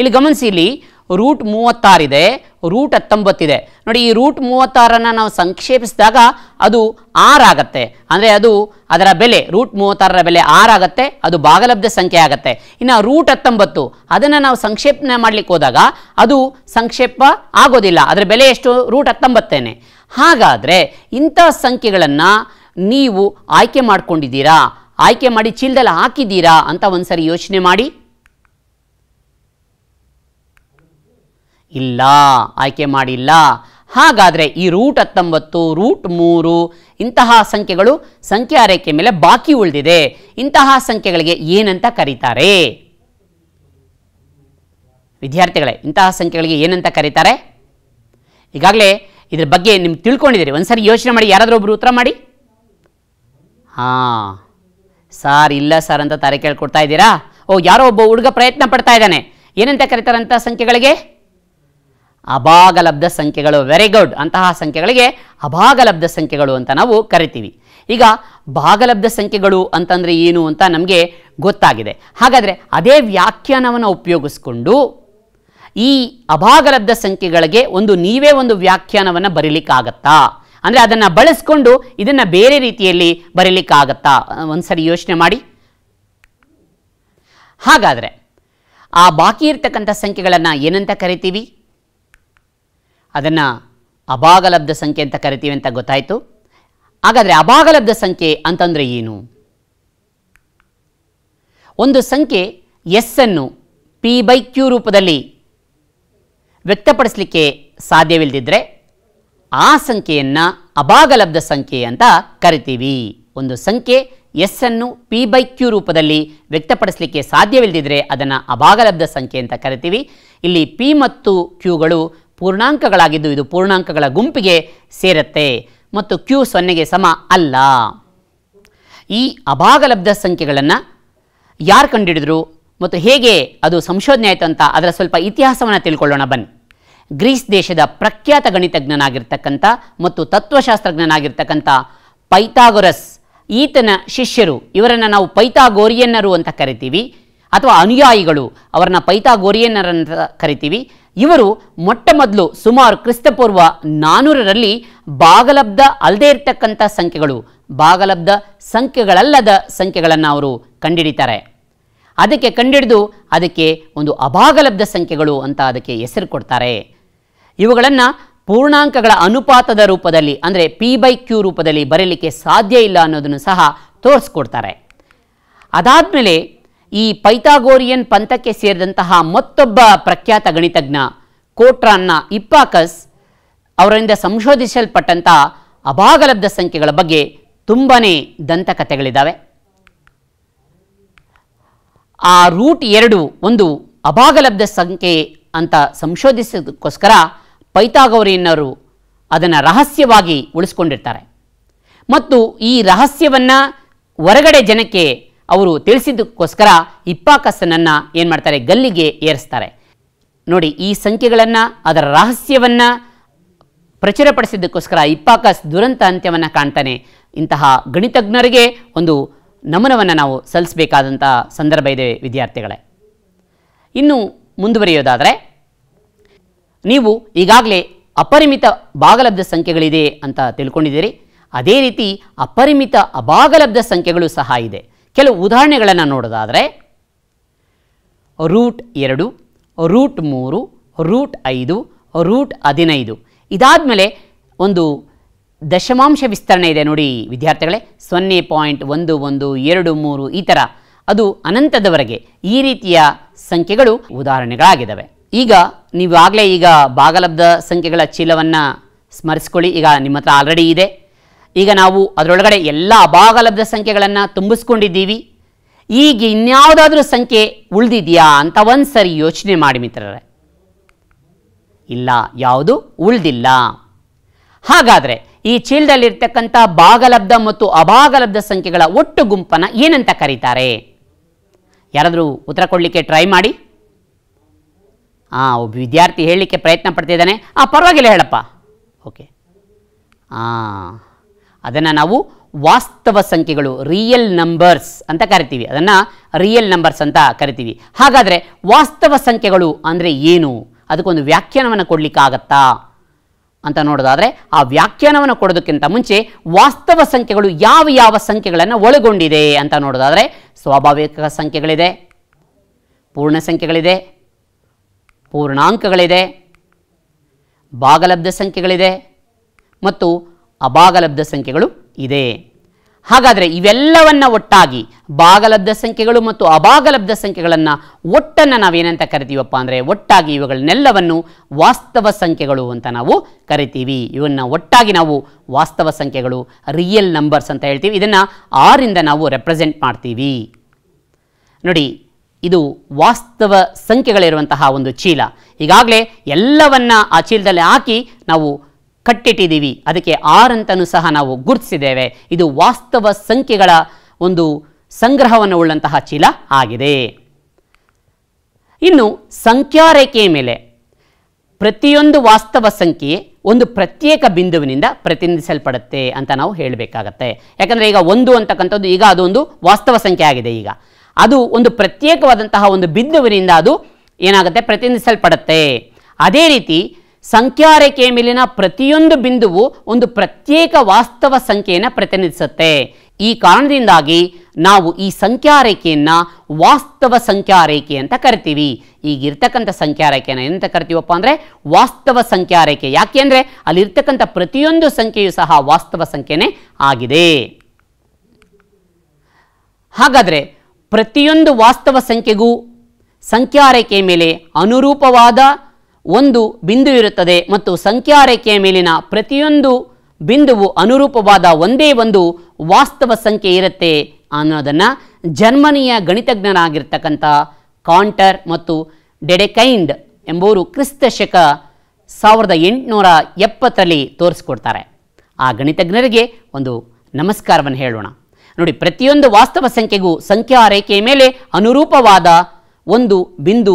ಇಲ್ಲಿ ಗಮನಿಸಿ ಇಲ್ಲಿ ರೂಟ್ ಮೂವತ್ತಾರಿದೆ ರೂಟ್ ಹತ್ತೊಂಬತ್ತಿದೆ ನೋಡಿ ಈ ರೂಟ್ ಮೂವತ್ತಾರನ್ನು ನಾವು ಸಂಕ್ಷೇಪಿಸಿದಾಗ ಅದು ಆರಾಗತ್ತೆ ಅಂದರೆ ಅದು ಅದರ ಬೆಲೆ ರೂಟ್ ಮೂವತ್ತಾರರ ಬೆಲೆ ಆರಾಗತ್ತೆ ಅದು ಭಾಗಲಬ್ಧ ಸಂಖ್ಯೆ ಆಗುತ್ತೆ ಇನ್ನು ರೂಟ್ ಹತ್ತೊಂಬತ್ತು ಅದನ್ನು ನಾವು ಸಂಕ್ಷೇಪಣೆ ಮಾಡಲಿಕ್ಕೆ ಹೋದಾಗ ಅದು ಸಂಕ್ಷೇಪ ಆಗೋದಿಲ್ಲ ಅದರ ಬೆಲೆ ಎಷ್ಟು ರೂಟ್ ಹತ್ತೊಂಬತ್ತೇನೆ ಹಾಗಾದರೆ ಇಂಥ ಸಂಖ್ಯೆಗಳನ್ನು ನೀವು ಆಯ್ಕೆ ಮಾಡ್ಕೊಂಡಿದ್ದೀರಾ ಆಯ್ಕೆ ಮಾಡಿ ಚೀಲದಲ್ಲಿ ಹಾಕಿದ್ದೀರಾ ಅಂತ ಒಂದು ಸರಿ ಯೋಚನೆ ಮಾಡಿ ಇಲ್ಲ ಆಯ್ಕೆ ಮಾಡಿಲ್ಲ ಹಾಗಾದರೆ ಈ ರೂಟ್ ಹತ್ತೊಂಬತ್ತು ರೂಟ್ ಮೂರು ಇಂತಹ ಸಂಖ್ಯೆಗಳು ಸಂಖ್ಯೆ ಆರೈಕೆ ಮೇಲೆ ಬಾಕಿ ಉಳಿದಿದೆ ಇಂತಹ ಸಂಖ್ಯೆಗಳಿಗೆ ಏನಂತ ಕರೀತಾರೆ ವಿದ್ಯಾರ್ಥಿಗಳೇ ಇಂತಹ ಸಂಖ್ಯೆಗಳಿಗೆ ಏನಂತ ಕರೀತಾರೆ ಈಗಾಗಲೇ ಇದ್ರ ಬಗ್ಗೆ ನಿಮ್ಗೆ ತಿಳ್ಕೊಂಡಿದ್ದೀರಿ ಒಂದು ಸಾರಿ ಯೋಚನೆ ಮಾಡಿ ಯಾರಾದರೂ ಒಬ್ಬರು ಉತ್ತರ ಮಾಡಿ ಹಾಂ ಸಾರ್ ಇಲ್ಲ ಸರ್ ಅಂತ ತಾರೆ ಕೇಳ್ಕೊಡ್ತಾ ಇದ್ದೀರಾ ಓ ಯಾರೋ ಒಬ್ಬ ಹುಡುಗ ಪ್ರಯತ್ನ ಪಡ್ತಾ ಇದ್ದಾನೆ ಏನಂತ ಕರೀತಾರಂತ ಸಂಖ್ಯೆಗಳಿಗೆ ಅಭಾಗಲಬ್ಧ ಸಂಖ್ಯೆಗಳು ವೆರಿ ಗುಡ್ ಅಂತಹ ಸಂಖ್ಯೆಗಳಿಗೆ ಅಭಾಗಲಬ್ಧ ಸಂಖ್ಯೆಗಳು ಅಂತ ನಾವು ಕರಿತೀವಿ ಈಗ ಭಾಗಲಬ್ಧ ಸಂಖ್ಯೆಗಳು ಅಂತಂದರೆ ಏನು ಅಂತ ನಮಗೆ ಗೊತ್ತಾಗಿದೆ ಹಾಗಾದರೆ ಅದೇ ವ್ಯಾಖ್ಯಾನವನ್ನು ಉಪಯೋಗಿಸ್ಕೊಂಡು ಈ ಅಭಾಗಲಬ್ಧ ಸಂಖ್ಯೆಗಳಿಗೆ ಒಂದು ನೀವೇ ಒಂದು ವ್ಯಾಖ್ಯಾನವನ್ನು ಬರೀಲಿಕ್ಕಾಗತ್ತಾ ಅಂದರೆ ಅದನ್ನು ಬಳಸ್ಕೊಂಡು ಇದನ್ನು ಬೇರೆ ರೀತಿಯಲ್ಲಿ ಬರೀಲಿಕ್ಕಾಗತ್ತಾ ಒಂದ್ಸರಿ ಯೋಚನೆ ಮಾಡಿ ಹಾಗಾದರೆ ಆ ಬಾಕಿ ಇರ್ತಕ್ಕಂಥ ಸಂಖ್ಯೆಗಳನ್ನು ಏನಂತ ಕರಿತೀವಿ ಅದನ್ನು ಅಭಾಗಲಬ್ಧ ಸಂಖ್ಯೆ ಅಂತ ಕರಿತೀವಿ ಅಂತ ಗೊತ್ತಾಯಿತು ಹಾಗಾದರೆ ಅಭಾಗಲಬ್ಧ ಸಂಖ್ಯೆ ಅಂತಂದರೆ ಏನು ಒಂದು ಸಂಖ್ಯೆ ಎಸ್ ಅನ್ನು ಪಿ ಬೈ ಕ್ಯೂ ರೂಪದಲ್ಲಿ ವ್ಯಕ್ತಪಡಿಸಲಿಕ್ಕೆ ಸಾಧ್ಯವಿಲ್ಲದಿದ್ದರೆ ಆ ಸಂಖ್ಯೆಯನ್ನು ಅಭಾಗಲಬ್ಧ ಸಂಖ್ಯೆ ಅಂತ ಕರಿತೀವಿ ಒಂದು ಸಂಖ್ಯೆ ಎಸ್ ಅನ್ನು ಪಿ ಬೈ ಕ್ಯೂ ರೂಪದಲ್ಲಿ ವ್ಯಕ್ತಪಡಿಸಲಿಕ್ಕೆ ಸಾಧ್ಯವಿಲ್ಲದಿದ್ದರೆ ಅದನ್ನು ಅಭಾಗಲಬ್ಧ ಸಂಖ್ಯೆ ಅಂತ ಕರಿತೀವಿ ಇಲ್ಲಿ ಪಿ ಮತ್ತು ಕ್ಯೂಗಳು ಪೂರ್ಣಾಂಕಗಳಾಗಿದ್ದು ಇದು ಪೂರ್ಣಾಂಕಗಳ ಗುಂಪಿಗೆ ಸೇರತ್ತೆ ಮತ್ತು ಕ್ಯೂ ಸೊನ್ನೆಗೆ ಸಮ ಅಲ್ಲ ಈ ಅಭಾಗಲಬ್ಧ ಸಂಖ್ಯೆಗಳನ್ನು ಯಾರು ಕಂಡುಹಿಡಿದ್ರು ಮತ್ತು ಹೇಗೆ ಅದು ಸಂಶೋಧನೆ ಅಂತ ಅದರ ಸ್ವಲ್ಪ ಇತಿಹಾಸವನ್ನು ತಿಳ್ಕೊಳ್ಳೋಣ ಬನ್ನಿ ಗ್ರೀಸ್ ದೇಶದ ಪ್ರಖ್ಯಾತ ಗಣಿತಜ್ಞನಾಗಿರ್ತಕ್ಕಂಥ ಮತ್ತು ತತ್ವಶಾಸ್ತ್ರಜ್ಞನಾಗಿರ್ತಕ್ಕಂಥ ಪೈಥಾಗೊರಸ್ ಈತನ ಶಿಷ್ಯರು ಇವರನ್ನು ನಾವು ಪೈಥಾಗೋರಿಯನ್ನರು ಅಂತ ಕರಿತೀವಿ ಅಥವಾ ಅನುಯಾಯಿಗಳು ಅವರನ್ನ ಪೈಥಾಗೋರಿಯನ್ನರಂತ ಕರಿತೀವಿ ಇವರು ಮೊಟ್ಟ ಮೊದಲು ಸುಮಾರು ಕ್ರಿಸ್ತಪೂರ್ವ ನಾನೂರರಲ್ಲಿ ಬಾಗಲಬ್ಧ ಅಲ್ಲದೇ ಇರತಕ್ಕಂಥ ಸಂಖ್ಯೆಗಳು ಬಾಗಲಬ್ಧ ಸಂಖ್ಯೆಗಳಲ್ಲದ ಸಂಖ್ಯೆಗಳನ್ನು ಅವರು ಕಂಡಿಡಿತಾರೆ ಅದಕ್ಕೆ ಕಂಡಿಡಿದು ಅದಕ್ಕೆ ಒಂದು ಅಭಾಗಲಬ್ಧ ಸಂಖ್ಯೆಗಳು ಅಂತ ಅದಕ್ಕೆ ಹೆಸರು ಕೊಡ್ತಾರೆ ಇವುಗಳನ್ನು ಪೂರ್ಣಾಂಕಗಳ ಅನುಪಾತದ ರೂಪದಲ್ಲಿ ಅಂದರೆ ಪಿ ಬೈ ಕ್ಯೂ ರೂಪದಲ್ಲಿ ಬರೀಲಿಕ್ಕೆ ಸಾಧ್ಯ ಇಲ್ಲ ಅನ್ನೋದನ್ನು ಸಹ ತೋರಿಸ್ಕೊಡ್ತಾರೆ ಅದಾದಮೇಲೆ ಈ ಪೈಥಾಗೋರಿಯನ್ ಪಂಥಕ್ಕೆ ಸೇರಿದಂತಹ ಮತ್ತೊಬ್ಬ ಪ್ರಖ್ಯಾತ ಗಣಿತಜ್ಞ ಕೋಟ್ರಾನ್ನ ಇಪ್ಪಾಕಸ್ ಅವರಿಂದ ಸಂಶೋಧಿಸಲ್ಪಟ್ಟಂಥ ಅಭಾಗಲಬ್ಧ ಸಂಖ್ಯೆಗಳ ಬಗ್ಗೆ ತುಂಬಾ ದಂತಕಥೆಗಳಿದ್ದಾವೆ ಆ ರೂಟ್ ಎರಡು ಒಂದು ಅಭಾಗಲಬ್ಧ ಸಂಖ್ಯೆ ಅಂತ ಸಂಶೋಧಿಸೋದಕ್ಕೋಸ್ಕರ ಪೈತಾಗೌರಿಯನ್ನರು ಅದನ್ನು ರಹಸ್ಯವಾಗಿ ಉಳಿಸ್ಕೊಂಡಿರ್ತಾರೆ ಮತ್ತು ಈ ರಹಸ್ಯವನ್ನು ಹೊರಗಡೆ ಜನಕ್ಕೆ ಅವರು ತಿಳಿಸಿದ್ದಕ್ಕೋಸ್ಕರ ಇಪ್ಪಾಕಸ್ಸನನ್ನು ಏನು ಮಾಡ್ತಾರೆ ಗಲ್ಲಿಗೆ ಏರಿಸ್ತಾರೆ ನೋಡಿ ಈ ಸಂಖ್ಯೆಗಳನ್ನು ಅದರ ರಹಸ್ಯವನ್ನು ಪ್ರಚುರಪಡಿಸಿದ್ದಕ್ಕೋಸ್ಕರ ಇಪ್ಪಾಕಸ್ ದುರಂತ ಅಂತ್ಯವನ್ನು ಕಾಣ್ತಾನೆ ಇಂತಹ ಗಣಿತಜ್ಞರಿಗೆ ಒಂದು ನಮನವನ್ನು ನಾವು ಸಲ್ಲಿಸಬೇಕಾದಂಥ ಸಂದರ್ಭ ಇದೆ ವಿದ್ಯಾರ್ಥಿಗಳೇ ಇನ್ನು ಮುಂದುವರಿಯೋದಾದರೆ ನೀವು ಈಗಾಗಲೇ ಅಪರಿಮಿತ ಭಾಗಲಬ್ಧ ಸಂಖ್ಯೆಗಳಿದೆ ಅಂತ ತಿಳ್ಕೊಂಡಿದ್ದೀರಿ ಅದೇ ರೀತಿ ಅಪರಿಮಿತ ಅಭಾಗಲಬ್ಧ ಸಂಖ್ಯೆಗಳು ಸಹ ಇದೆ ಕೆಲವು ಉದಾಹರಣೆಗಳನ್ನು ನೋಡೋದಾದರೆ ರೂಟ್ ಎರಡು ರೂಟ್ ಮೂರು ರೂಟ್ ಐದು ರೂಟ್ ಹದಿನೈದು ಇದಾದಮೇಲೆ ಒಂದು ದಶಮಾಂಶ ವಿಸ್ತರಣೆ ಇದೆ ನೋಡಿ ವಿದ್ಯಾರ್ಥಿಗಳೇ ಸೊನ್ನೆ ಪಾಯಿಂಟ್ ಒಂದು ಒಂದು ಎರಡು ಮೂರು ಈ ಥರ ಅದು ಅನಂತದವರೆಗೆ ಈ ರೀತಿಯ ಸಂಖ್ಯೆಗಳು ಉದಾಹರಣೆಗಳಾಗಿದ್ದಾವೆ ಈಗ ನೀವಾಗಲೇ ಈಗ ಭಾಗಲಬ್ಧ ಸಂಖ್ಯೆಗಳ ಚೀಲವನ್ನು ಸ್ಮರಿಸ್ಕೊಳ್ಳಿ ಈಗ ನಿಮ್ಮ ಹತ್ರ ಆಲ್ರೆಡಿ ಇದೆ ಈಗ ನಾವು ಅದರೊಳಗಡೆ ಎಲ್ಲ ಅಭಾಗಲಬ್ಧ ಸಂಖ್ಯೆಗಳನ್ನು ತುಂಬಿಸ್ಕೊಂಡಿದ್ದೀವಿ ಈಗ ಇನ್ಯಾವುದಾದ್ರೂ ಸಂಖ್ಯೆ ಉಳಿದಿದೆಯಾ ಅಂತ ಒಂದು ಸರಿ ಯೋಚನೆ ಮಾಡಿ ಮಿತ್ರರೇ ಇಲ್ಲ ಯಾವುದು ಉಳಿದಿಲ್ಲ ಹಾಗಾದರೆ ಈ ಚೀಲದಲ್ಲಿರ್ತಕ್ಕಂಥ ಭಾಗಲಬ್ಧ ಮತ್ತು ಅಭಾಗಲಬ್ಧ ಸಂಖ್ಯೆಗಳ ಒಟ್ಟು ಗುಂಪನ್ನು ಏನಂತ ಕರೀತಾರೆ ಯಾರಾದರೂ ಉತ್ತರ ಕೊಡಲಿಕ್ಕೆ ಟ್ರೈ ಮಾಡಿ ಹಾಂ ಒಬ್ಬ ವಿದ್ಯಾರ್ಥಿ ಹೇಳಲಿಕ್ಕೆ ಪ್ರಯತ್ನ ಪಡ್ತಿದ್ದಾನೆ ಆ ಪರವಾಗಿಲ್ಲ ಹೇಳಪ್ಪ ಓಕೆ ಹಾಂ ಅದನ್ನು ನಾವು ವಾಸ್ತವ ಸಂಖ್ಯೆಗಳು ರಿಯಲ್ ನಂಬರ್ಸ್ ಅಂತ ಕರಿತೀವಿ ಅದನ್ನು ರಿಯಲ್ ನಂಬರ್ಸ್ ಅಂತ ಕರಿತೀವಿ ಹಾಗಾದರೆ ವಾಸ್ತವ ಸಂಖ್ಯೆಗಳು ಅಂದರೆ ಏನು ಅದಕ್ಕೊಂದು ವ್ಯಾಖ್ಯಾನವನ್ನು ಕೊಡಲಿಕ್ಕಾಗತ್ತಾ ಅಂತ ನೋಡೋದಾದರೆ ಆ ವ್ಯಾಖ್ಯಾನವನ್ನು ಕೊಡೋದಕ್ಕಿಂತ ಮುಂಚೆ ವಾಸ್ತವ ಸಂಖ್ಯೆಗಳು ಯಾವ ಯಾವ ಸಂಖ್ಯೆಗಳನ್ನು ಒಳಗೊಂಡಿದೆ ಅಂತ ನೋಡೋದಾದರೆ ಸ್ವಾಭಾವಿಕ ಸಂಖ್ಯೆಗಳಿದೆ ಪೂರ್ಣ ಸಂಖ್ಯೆಗಳಿದೆ ಪೂರ್ಣಾಂಕಗಳಿದೆ ಭಾಗಲಬ್ಧ ಸಂಖ್ಯೆಗಳಿದೆ ಮತ್ತು ಅಭಾಗಲಬ್ಧ ಸಂಖ್ಯೆಗಳು ಇದೆ ಹಾಗಾದರೆ ಇವೆಲ್ಲವನ್ನು ಒಟ್ಟಾಗಿ ಭಾಗಲಬ್ಧ ಸಂಖ್ಯೆಗಳು ಮತ್ತು ಅಭಾಗಲಬ್ಧ ಸಂಖ್ಯೆಗಳನ್ನು ಒಟ್ಟನ್ನು ನಾವೇನಂತ ಕರಿತೀವಪ್ಪ ಅಂದರೆ ಒಟ್ಟಾಗಿ ಇವುಗಳನ್ನೆಲ್ಲವನ್ನು ವಾಸ್ತವ ಸಂಖ್ಯೆಗಳು ಅಂತ ನಾವು ಕರಿತೀವಿ ಇವನ್ನ ಒಟ್ಟಾಗಿ ನಾವು ವಾಸ್ತವ ಸಂಖ್ಯೆಗಳು ರಿಯಲ್ ನಂಬರ್ಸ್ ಅಂತ ಹೇಳ್ತೀವಿ ಇದನ್ನು ಆರಿಂದ ನಾವು ರೆಪ್ರೆಸೆಂಟ್ ಮಾಡ್ತೀವಿ ನೋಡಿ ಇದು ವಾಸ್ತವ ಸಂಖ್ಯೆಗಳಿರುವಂತಹ ಒಂದು ಚೀಲ ಈಗಾಗಲೇ ಎಲ್ಲವನ್ನ ಆ ಚೀಲದಲ್ಲಿ ಹಾಕಿ ನಾವು ಕಟ್ಟಿಟ್ಟಿದ್ದೀವಿ ಅದಕ್ಕೆ ಆರ್ ಸಹ ನಾವು ಗುರುತಿಸಿದ್ದೇವೆ ಇದು ವಾಸ್ತವ ಸಂಖ್ಯೆಗಳ ಒಂದು ಸಂಗ್ರಹವನ್ನು ಉಳ್ಳಂತಹ ಚೀಲ ಆಗಿದೆ ಇನ್ನು ಸಂಖ್ಯಾರೇಖೆಯ ಮೇಲೆ ಪ್ರತಿಯೊಂದು ವಾಸ್ತವ ಸಂಖ್ಯೆ ಒಂದು ಪ್ರತ್ಯೇಕ ಬಿಂದುವಿನಿಂದ ಪ್ರತಿನಿಧಿಸಲ್ಪಡುತ್ತೆ ಅಂತ ನಾವು ಹೇಳಬೇಕಾಗತ್ತೆ ಯಾಕಂದರೆ ಈಗ ಒಂದು ಅಂತಕ್ಕಂಥದ್ದು ಈಗ ಅದು ಒಂದು ವಾಸ್ತವ ಸಂಖ್ಯೆ ಆಗಿದೆ ಈಗ ಅದು ಒಂದು ಪ್ರತ್ಯೇಕವಾದಂತಹ ಒಂದು ಬಿಂದುವಿನಿಂದ ಅದು ಏನಾಗುತ್ತೆ ಪ್ರತಿನಿಧಿಸಲ್ಪಡುತ್ತೆ ಅದೇ ರೀತಿ ಸಂಖ್ಯಾರೇಖೆಯ ಮೇಲಿನ ಪ್ರತಿಯೊಂದು ಬಿಂದುವು ಒಂದು ಪ್ರತ್ಯೇಕ ವಾಸ್ತವ ಸಂಖ್ಯೆಯನ್ನು ಪ್ರತಿನಿಧಿಸುತ್ತೆ ಈ ಕಾರಣದಿಂದಾಗಿ ನಾವು ಈ ಸಂಖ್ಯಾರೇಖೆಯನ್ನು ವಾಸ್ತವ ಸಂಖ್ಯಾ ರೇಖೆ ಅಂತ ಕರಿತೀವಿ ಈಗಿರ್ತಕ್ಕಂಥ ರೇಖೆಯನ್ನು ಎಂತ ಕರಿತೀವಪ್ಪ ಅಂದರೆ ವಾಸ್ತವ ರೇಖೆ ಯಾಕೆ ಅಂದರೆ ಅಲ್ಲಿರ್ತಕ್ಕಂಥ ಪ್ರತಿಯೊಂದು ಸಂಖ್ಯೆಯೂ ಸಹ ವಾಸ್ತವ ಸಂಖ್ಯೆನೇ ಆಗಿದೆ ಹಾಗಾದರೆ ಪ್ರತಿಯೊಂದು ವಾಸ್ತವ ಸಂಖ್ಯೆಗೂ ಸಂಖ್ಯಾರೇಖೆಯ ಮೇಲೆ ಅನುರೂಪವಾದ ಒಂದು ಬಿಂದು ಇರುತ್ತದೆ ಮತ್ತು ಸಂಖ್ಯಾರೇಖೆಯ ಮೇಲಿನ ಪ್ರತಿಯೊಂದು ಬಿಂದುವು ಅನುರೂಪವಾದ ಒಂದೇ ಒಂದು ವಾಸ್ತವ ಸಂಖ್ಯೆ ಇರುತ್ತೆ ಅನ್ನೋದನ್ನು ಜರ್ಮನಿಯ ಗಣಿತಜ್ಞರಾಗಿರ್ತಕ್ಕಂಥ ಕಾಂಟರ್ ಮತ್ತು ಡೆಡೆಕೈಂಡ್ ಎಂಬುವರು ಕ್ರಿಸ್ತ ಶಕ ಸಾವಿರದ ಎಂಟುನೂರ ಎಪ್ಪತ್ತರಲ್ಲಿ ತೋರಿಸ್ಕೊಡ್ತಾರೆ ಆ ಗಣಿತಜ್ಞರಿಗೆ ಒಂದು ನಮಸ್ಕಾರವನ್ನು ಹೇಳೋಣ ನೋಡಿ ಪ್ರತಿಯೊಂದು ವಾಸ್ತವ ಸಂಖ್ಯೆಗೂ ಸಂಖ್ಯಾ ರೇಖೆಯ ಮೇಲೆ ಅನುರೂಪವಾದ ಒಂದು ಬಿಂದು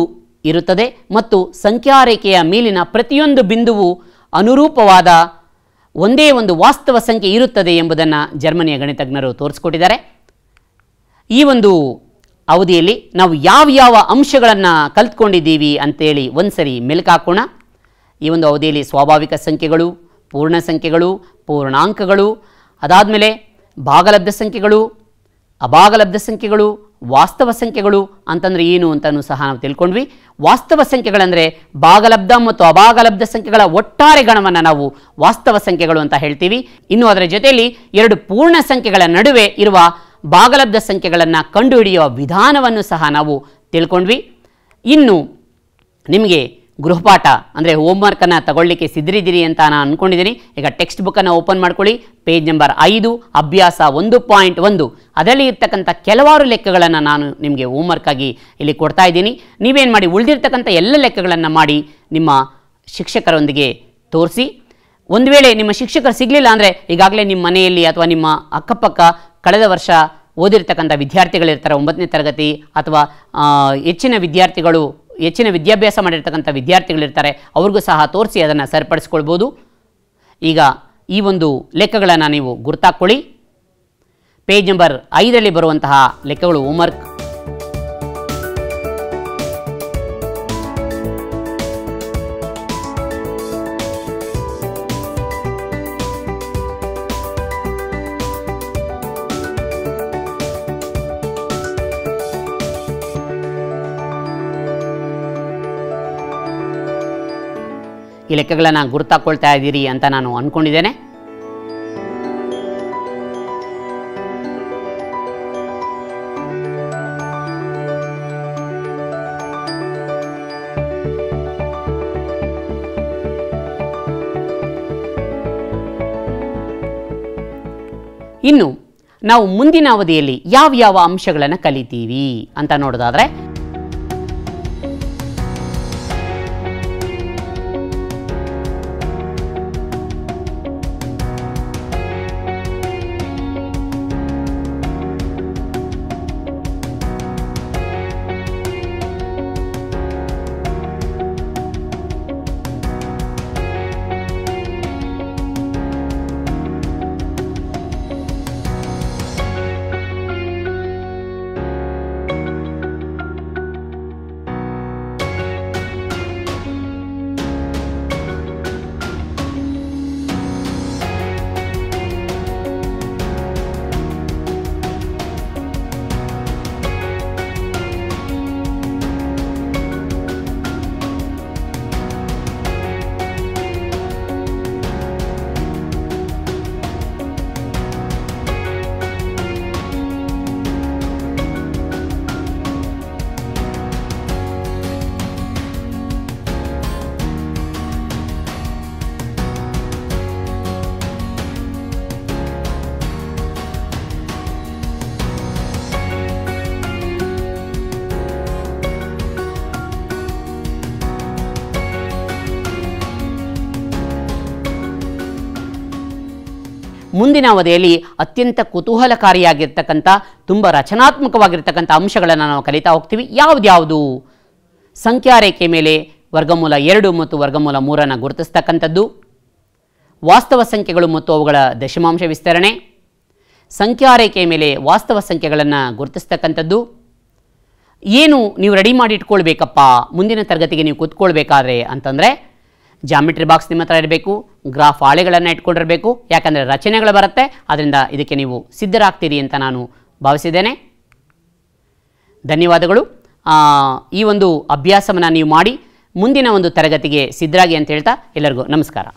ಇರುತ್ತದೆ ಮತ್ತು ಸಂಖ್ಯಾ ರೇಖೆಯ ಮೇಲಿನ ಪ್ರತಿಯೊಂದು ಬಿಂದುವು ಅನುರೂಪವಾದ ಒಂದೇ ಒಂದು ವಾಸ್ತವ ಸಂಖ್ಯೆ ಇರುತ್ತದೆ ಎಂಬುದನ್ನು ಜರ್ಮನಿಯ ಗಣಿತಜ್ಞರು ತೋರಿಸ್ಕೊಟ್ಟಿದ್ದಾರೆ ಈ ಒಂದು ಅವಧಿಯಲ್ಲಿ ನಾವು ಯಾವ ಯಾವ ಅಂಶಗಳನ್ನು ಕಲ್ತ್ಕೊಂಡಿದ್ದೀವಿ ಅಂತೇಳಿ ಒಂದು ಸರಿ ಮೆಲುಕಾಕೋಣ ಈ ಒಂದು ಅವಧಿಯಲ್ಲಿ ಸ್ವಾಭಾವಿಕ ಸಂಖ್ಯೆಗಳು ಪೂರ್ಣ ಸಂಖ್ಯೆಗಳು ಪೂರ್ಣಾಂಕಗಳು ಅದಾದಮೇಲೆ ಭಾಗಲಬ್ಧ ಸಂಖ್ಯೆಗಳು ಅಭಾಗಲಬ್ಧ ಸಂಖ್ಯೆಗಳು ವಾಸ್ತವ ಸಂಖ್ಯೆಗಳು ಅಂತಂದರೆ ಏನು ಅಂತಲೂ ಸಹ ನಾವು ತಿಳ್ಕೊಂಡ್ವಿ ವಾಸ್ತವ ಸಂಖ್ಯೆಗಳಂದರೆ ಭಾಗಲಬ್ಧ ಮತ್ತು ಅಭಾಗಲಬ್ಧ ಸಂಖ್ಯೆಗಳ ಒಟ್ಟಾರೆ ಗಣವನ್ನು ನಾವು ವಾಸ್ತವ ಸಂಖ್ಯೆಗಳು ಅಂತ ಹೇಳ್ತೀವಿ ಇನ್ನು ಅದರ ಜೊತೆಯಲ್ಲಿ ಎರಡು ಪೂರ್ಣ ಸಂಖ್ಯೆಗಳ ನಡುವೆ ಇರುವ ಭಾಗಲಬ್ಧ ಸಂಖ್ಯೆಗಳನ್ನು ಕಂಡುಹಿಡಿಯುವ ವಿಧಾನವನ್ನು ಸಹ ನಾವು ತಿಳ್ಕೊಂಡ್ವಿ ಇನ್ನು ನಿಮಗೆ ಗೃಹಪಾಠ ಅಂದರೆ ಹೋಮ್ವರ್ಕನ್ನು ತಗೊಳ್ಳಿಕ್ಕೆ ಸಿದ್ಧರಿದ್ದೀರಿ ಅಂತ ನಾನು ಅಂದ್ಕೊಂಡಿದ್ದೀನಿ ಈಗ ಟೆಕ್ಸ್ಟ್ ಬುಕ್ಕನ್ನು ಓಪನ್ ಮಾಡ್ಕೊಳ್ಳಿ ಪೇಜ್ ನಂಬರ್ ಐದು ಅಭ್ಯಾಸ ಒಂದು ಪಾಯಿಂಟ್ ಒಂದು ಅದರಲ್ಲಿ ಇರ್ತಕ್ಕಂಥ ಕೆಲವಾರು ಲೆಕ್ಕಗಳನ್ನು ನಾನು ನಿಮಗೆ ಹೋಮ್ವರ್ಕಾಗಿ ಇಲ್ಲಿ ಕೊಡ್ತಾ ಇದ್ದೀನಿ ನೀವೇನು ಮಾಡಿ ಉಳಿದಿರ್ತಕ್ಕಂಥ ಎಲ್ಲ ಲೆಕ್ಕಗಳನ್ನು ಮಾಡಿ ನಿಮ್ಮ ಶಿಕ್ಷಕರೊಂದಿಗೆ ತೋರಿಸಿ ಒಂದು ವೇಳೆ ನಿಮ್ಮ ಶಿಕ್ಷಕರು ಸಿಗಲಿಲ್ಲ ಅಂದರೆ ಈಗಾಗಲೇ ನಿಮ್ಮ ಮನೆಯಲ್ಲಿ ಅಥವಾ ನಿಮ್ಮ ಅಕ್ಕಪಕ್ಕ ಕಳೆದ ವರ್ಷ ಓದಿರ್ತಕ್ಕಂಥ ವಿದ್ಯಾರ್ಥಿಗಳಿರ್ತಾರೆ ಒಂಬತ್ತನೇ ತರಗತಿ ಅಥವಾ ಹೆಚ್ಚಿನ ವಿದ್ಯಾರ್ಥಿಗಳು ಹೆಚ್ಚಿನ ವಿದ್ಯಾಭ್ಯಾಸ ಮಾಡಿರ್ತಕ್ಕಂಥ ವಿದ್ಯಾರ್ಥಿಗಳಿರ್ತಾರೆ ಅವ್ರಿಗೂ ಸಹ ತೋರಿಸಿ ಅದನ್ನು ಸರಿಪಡಿಸ್ಕೊಳ್ಬೋದು ಈಗ ಈ ಒಂದು ಲೆಕ್ಕಗಳನ್ನು ನೀವು ಗುರುತಾಕ್ಕೊಳ್ಳಿ ಪೇಜ್ ನಂಬರ್ ಐದರಲ್ಲಿ ಬರುವಂತಹ ಲೆಕ್ಕಗಳು ಹೋಮ್ವರ್ಕ್ ಈ ಲೆಕ್ಕಗಳನ್ನು ಗುರುತಾಕೊಳ್ತಾ ಇದ್ದೀರಿ ಅಂತ ನಾನು ಅಂದ್ಕೊಂಡಿದ್ದೇನೆ ಇನ್ನು ನಾವು ಮುಂದಿನ ಅವಧಿಯಲ್ಲಿ ಯಾವ ಯಾವ ಅಂಶಗಳನ್ನು ಕಲಿತೀವಿ ಅಂತ ನೋಡೋದಾದರೆ ಮುಂದಿನ ಅವಧಿಯಲ್ಲಿ ಅತ್ಯಂತ ಕುತೂಹಲಕಾರಿಯಾಗಿರ್ತಕ್ಕಂಥ ತುಂಬ ರಚನಾತ್ಮಕವಾಗಿರ್ತಕ್ಕಂಥ ಅಂಶಗಳನ್ನು ನಾವು ಕಲಿತಾ ಹೋಗ್ತೀವಿ ಯಾವುದ್ಯಾವುದು ಸಂಖ್ಯಾ ರೇಖೆ ಮೇಲೆ ವರ್ಗಮೂಲ ಎರಡು ಮತ್ತು ವರ್ಗಮೂಲ ಮೂರನ್ನು ಗುರುತಿಸ್ತಕ್ಕಂಥದ್ದು ವಾಸ್ತವ ಸಂಖ್ಯೆಗಳು ಮತ್ತು ಅವುಗಳ ದಶಮಾಂಶ ವಿಸ್ತರಣೆ ಸಂಖ್ಯಾ ರೇಖೆಯ ಮೇಲೆ ವಾಸ್ತವ ಸಂಖ್ಯೆಗಳನ್ನು ಗುರುತಿಸ್ತಕ್ಕಂಥದ್ದು ಏನು ನೀವು ರೆಡಿ ಮಾಡಿ ಇಟ್ಕೊಳ್ಬೇಕಪ್ಪ ಮುಂದಿನ ತರಗತಿಗೆ ನೀವು ಕೂತ್ಕೊಳ್ಬೇಕಾದ್ರೆ ಅಂತಂದರೆ ಜಾಮಿಟ್ರಿ ಬಾಕ್ಸ್ ನಿಮ್ಮ ಹತ್ರ ಇರಬೇಕು ಗ್ರಾಫ್ ಹಾಳೆಗಳನ್ನು ಇಟ್ಕೊಂಡಿರಬೇಕು ಯಾಕಂದರೆ ರಚನೆಗಳು ಬರುತ್ತೆ ಅದರಿಂದ ಇದಕ್ಕೆ ನೀವು ಸಿದ್ಧರಾಗ್ತೀರಿ ಅಂತ ನಾನು ಭಾವಿಸಿದ್ದೇನೆ ಧನ್ಯವಾದಗಳು ಈ ಒಂದು ಅಭ್ಯಾಸವನ್ನು ನೀವು ಮಾಡಿ ಮುಂದಿನ ಒಂದು ತರಗತಿಗೆ ಸಿದ್ಧರಾಗಿ ಅಂತ ಹೇಳ್ತಾ ಎಲ್ಲರಿಗೂ ನಮಸ್ಕಾರ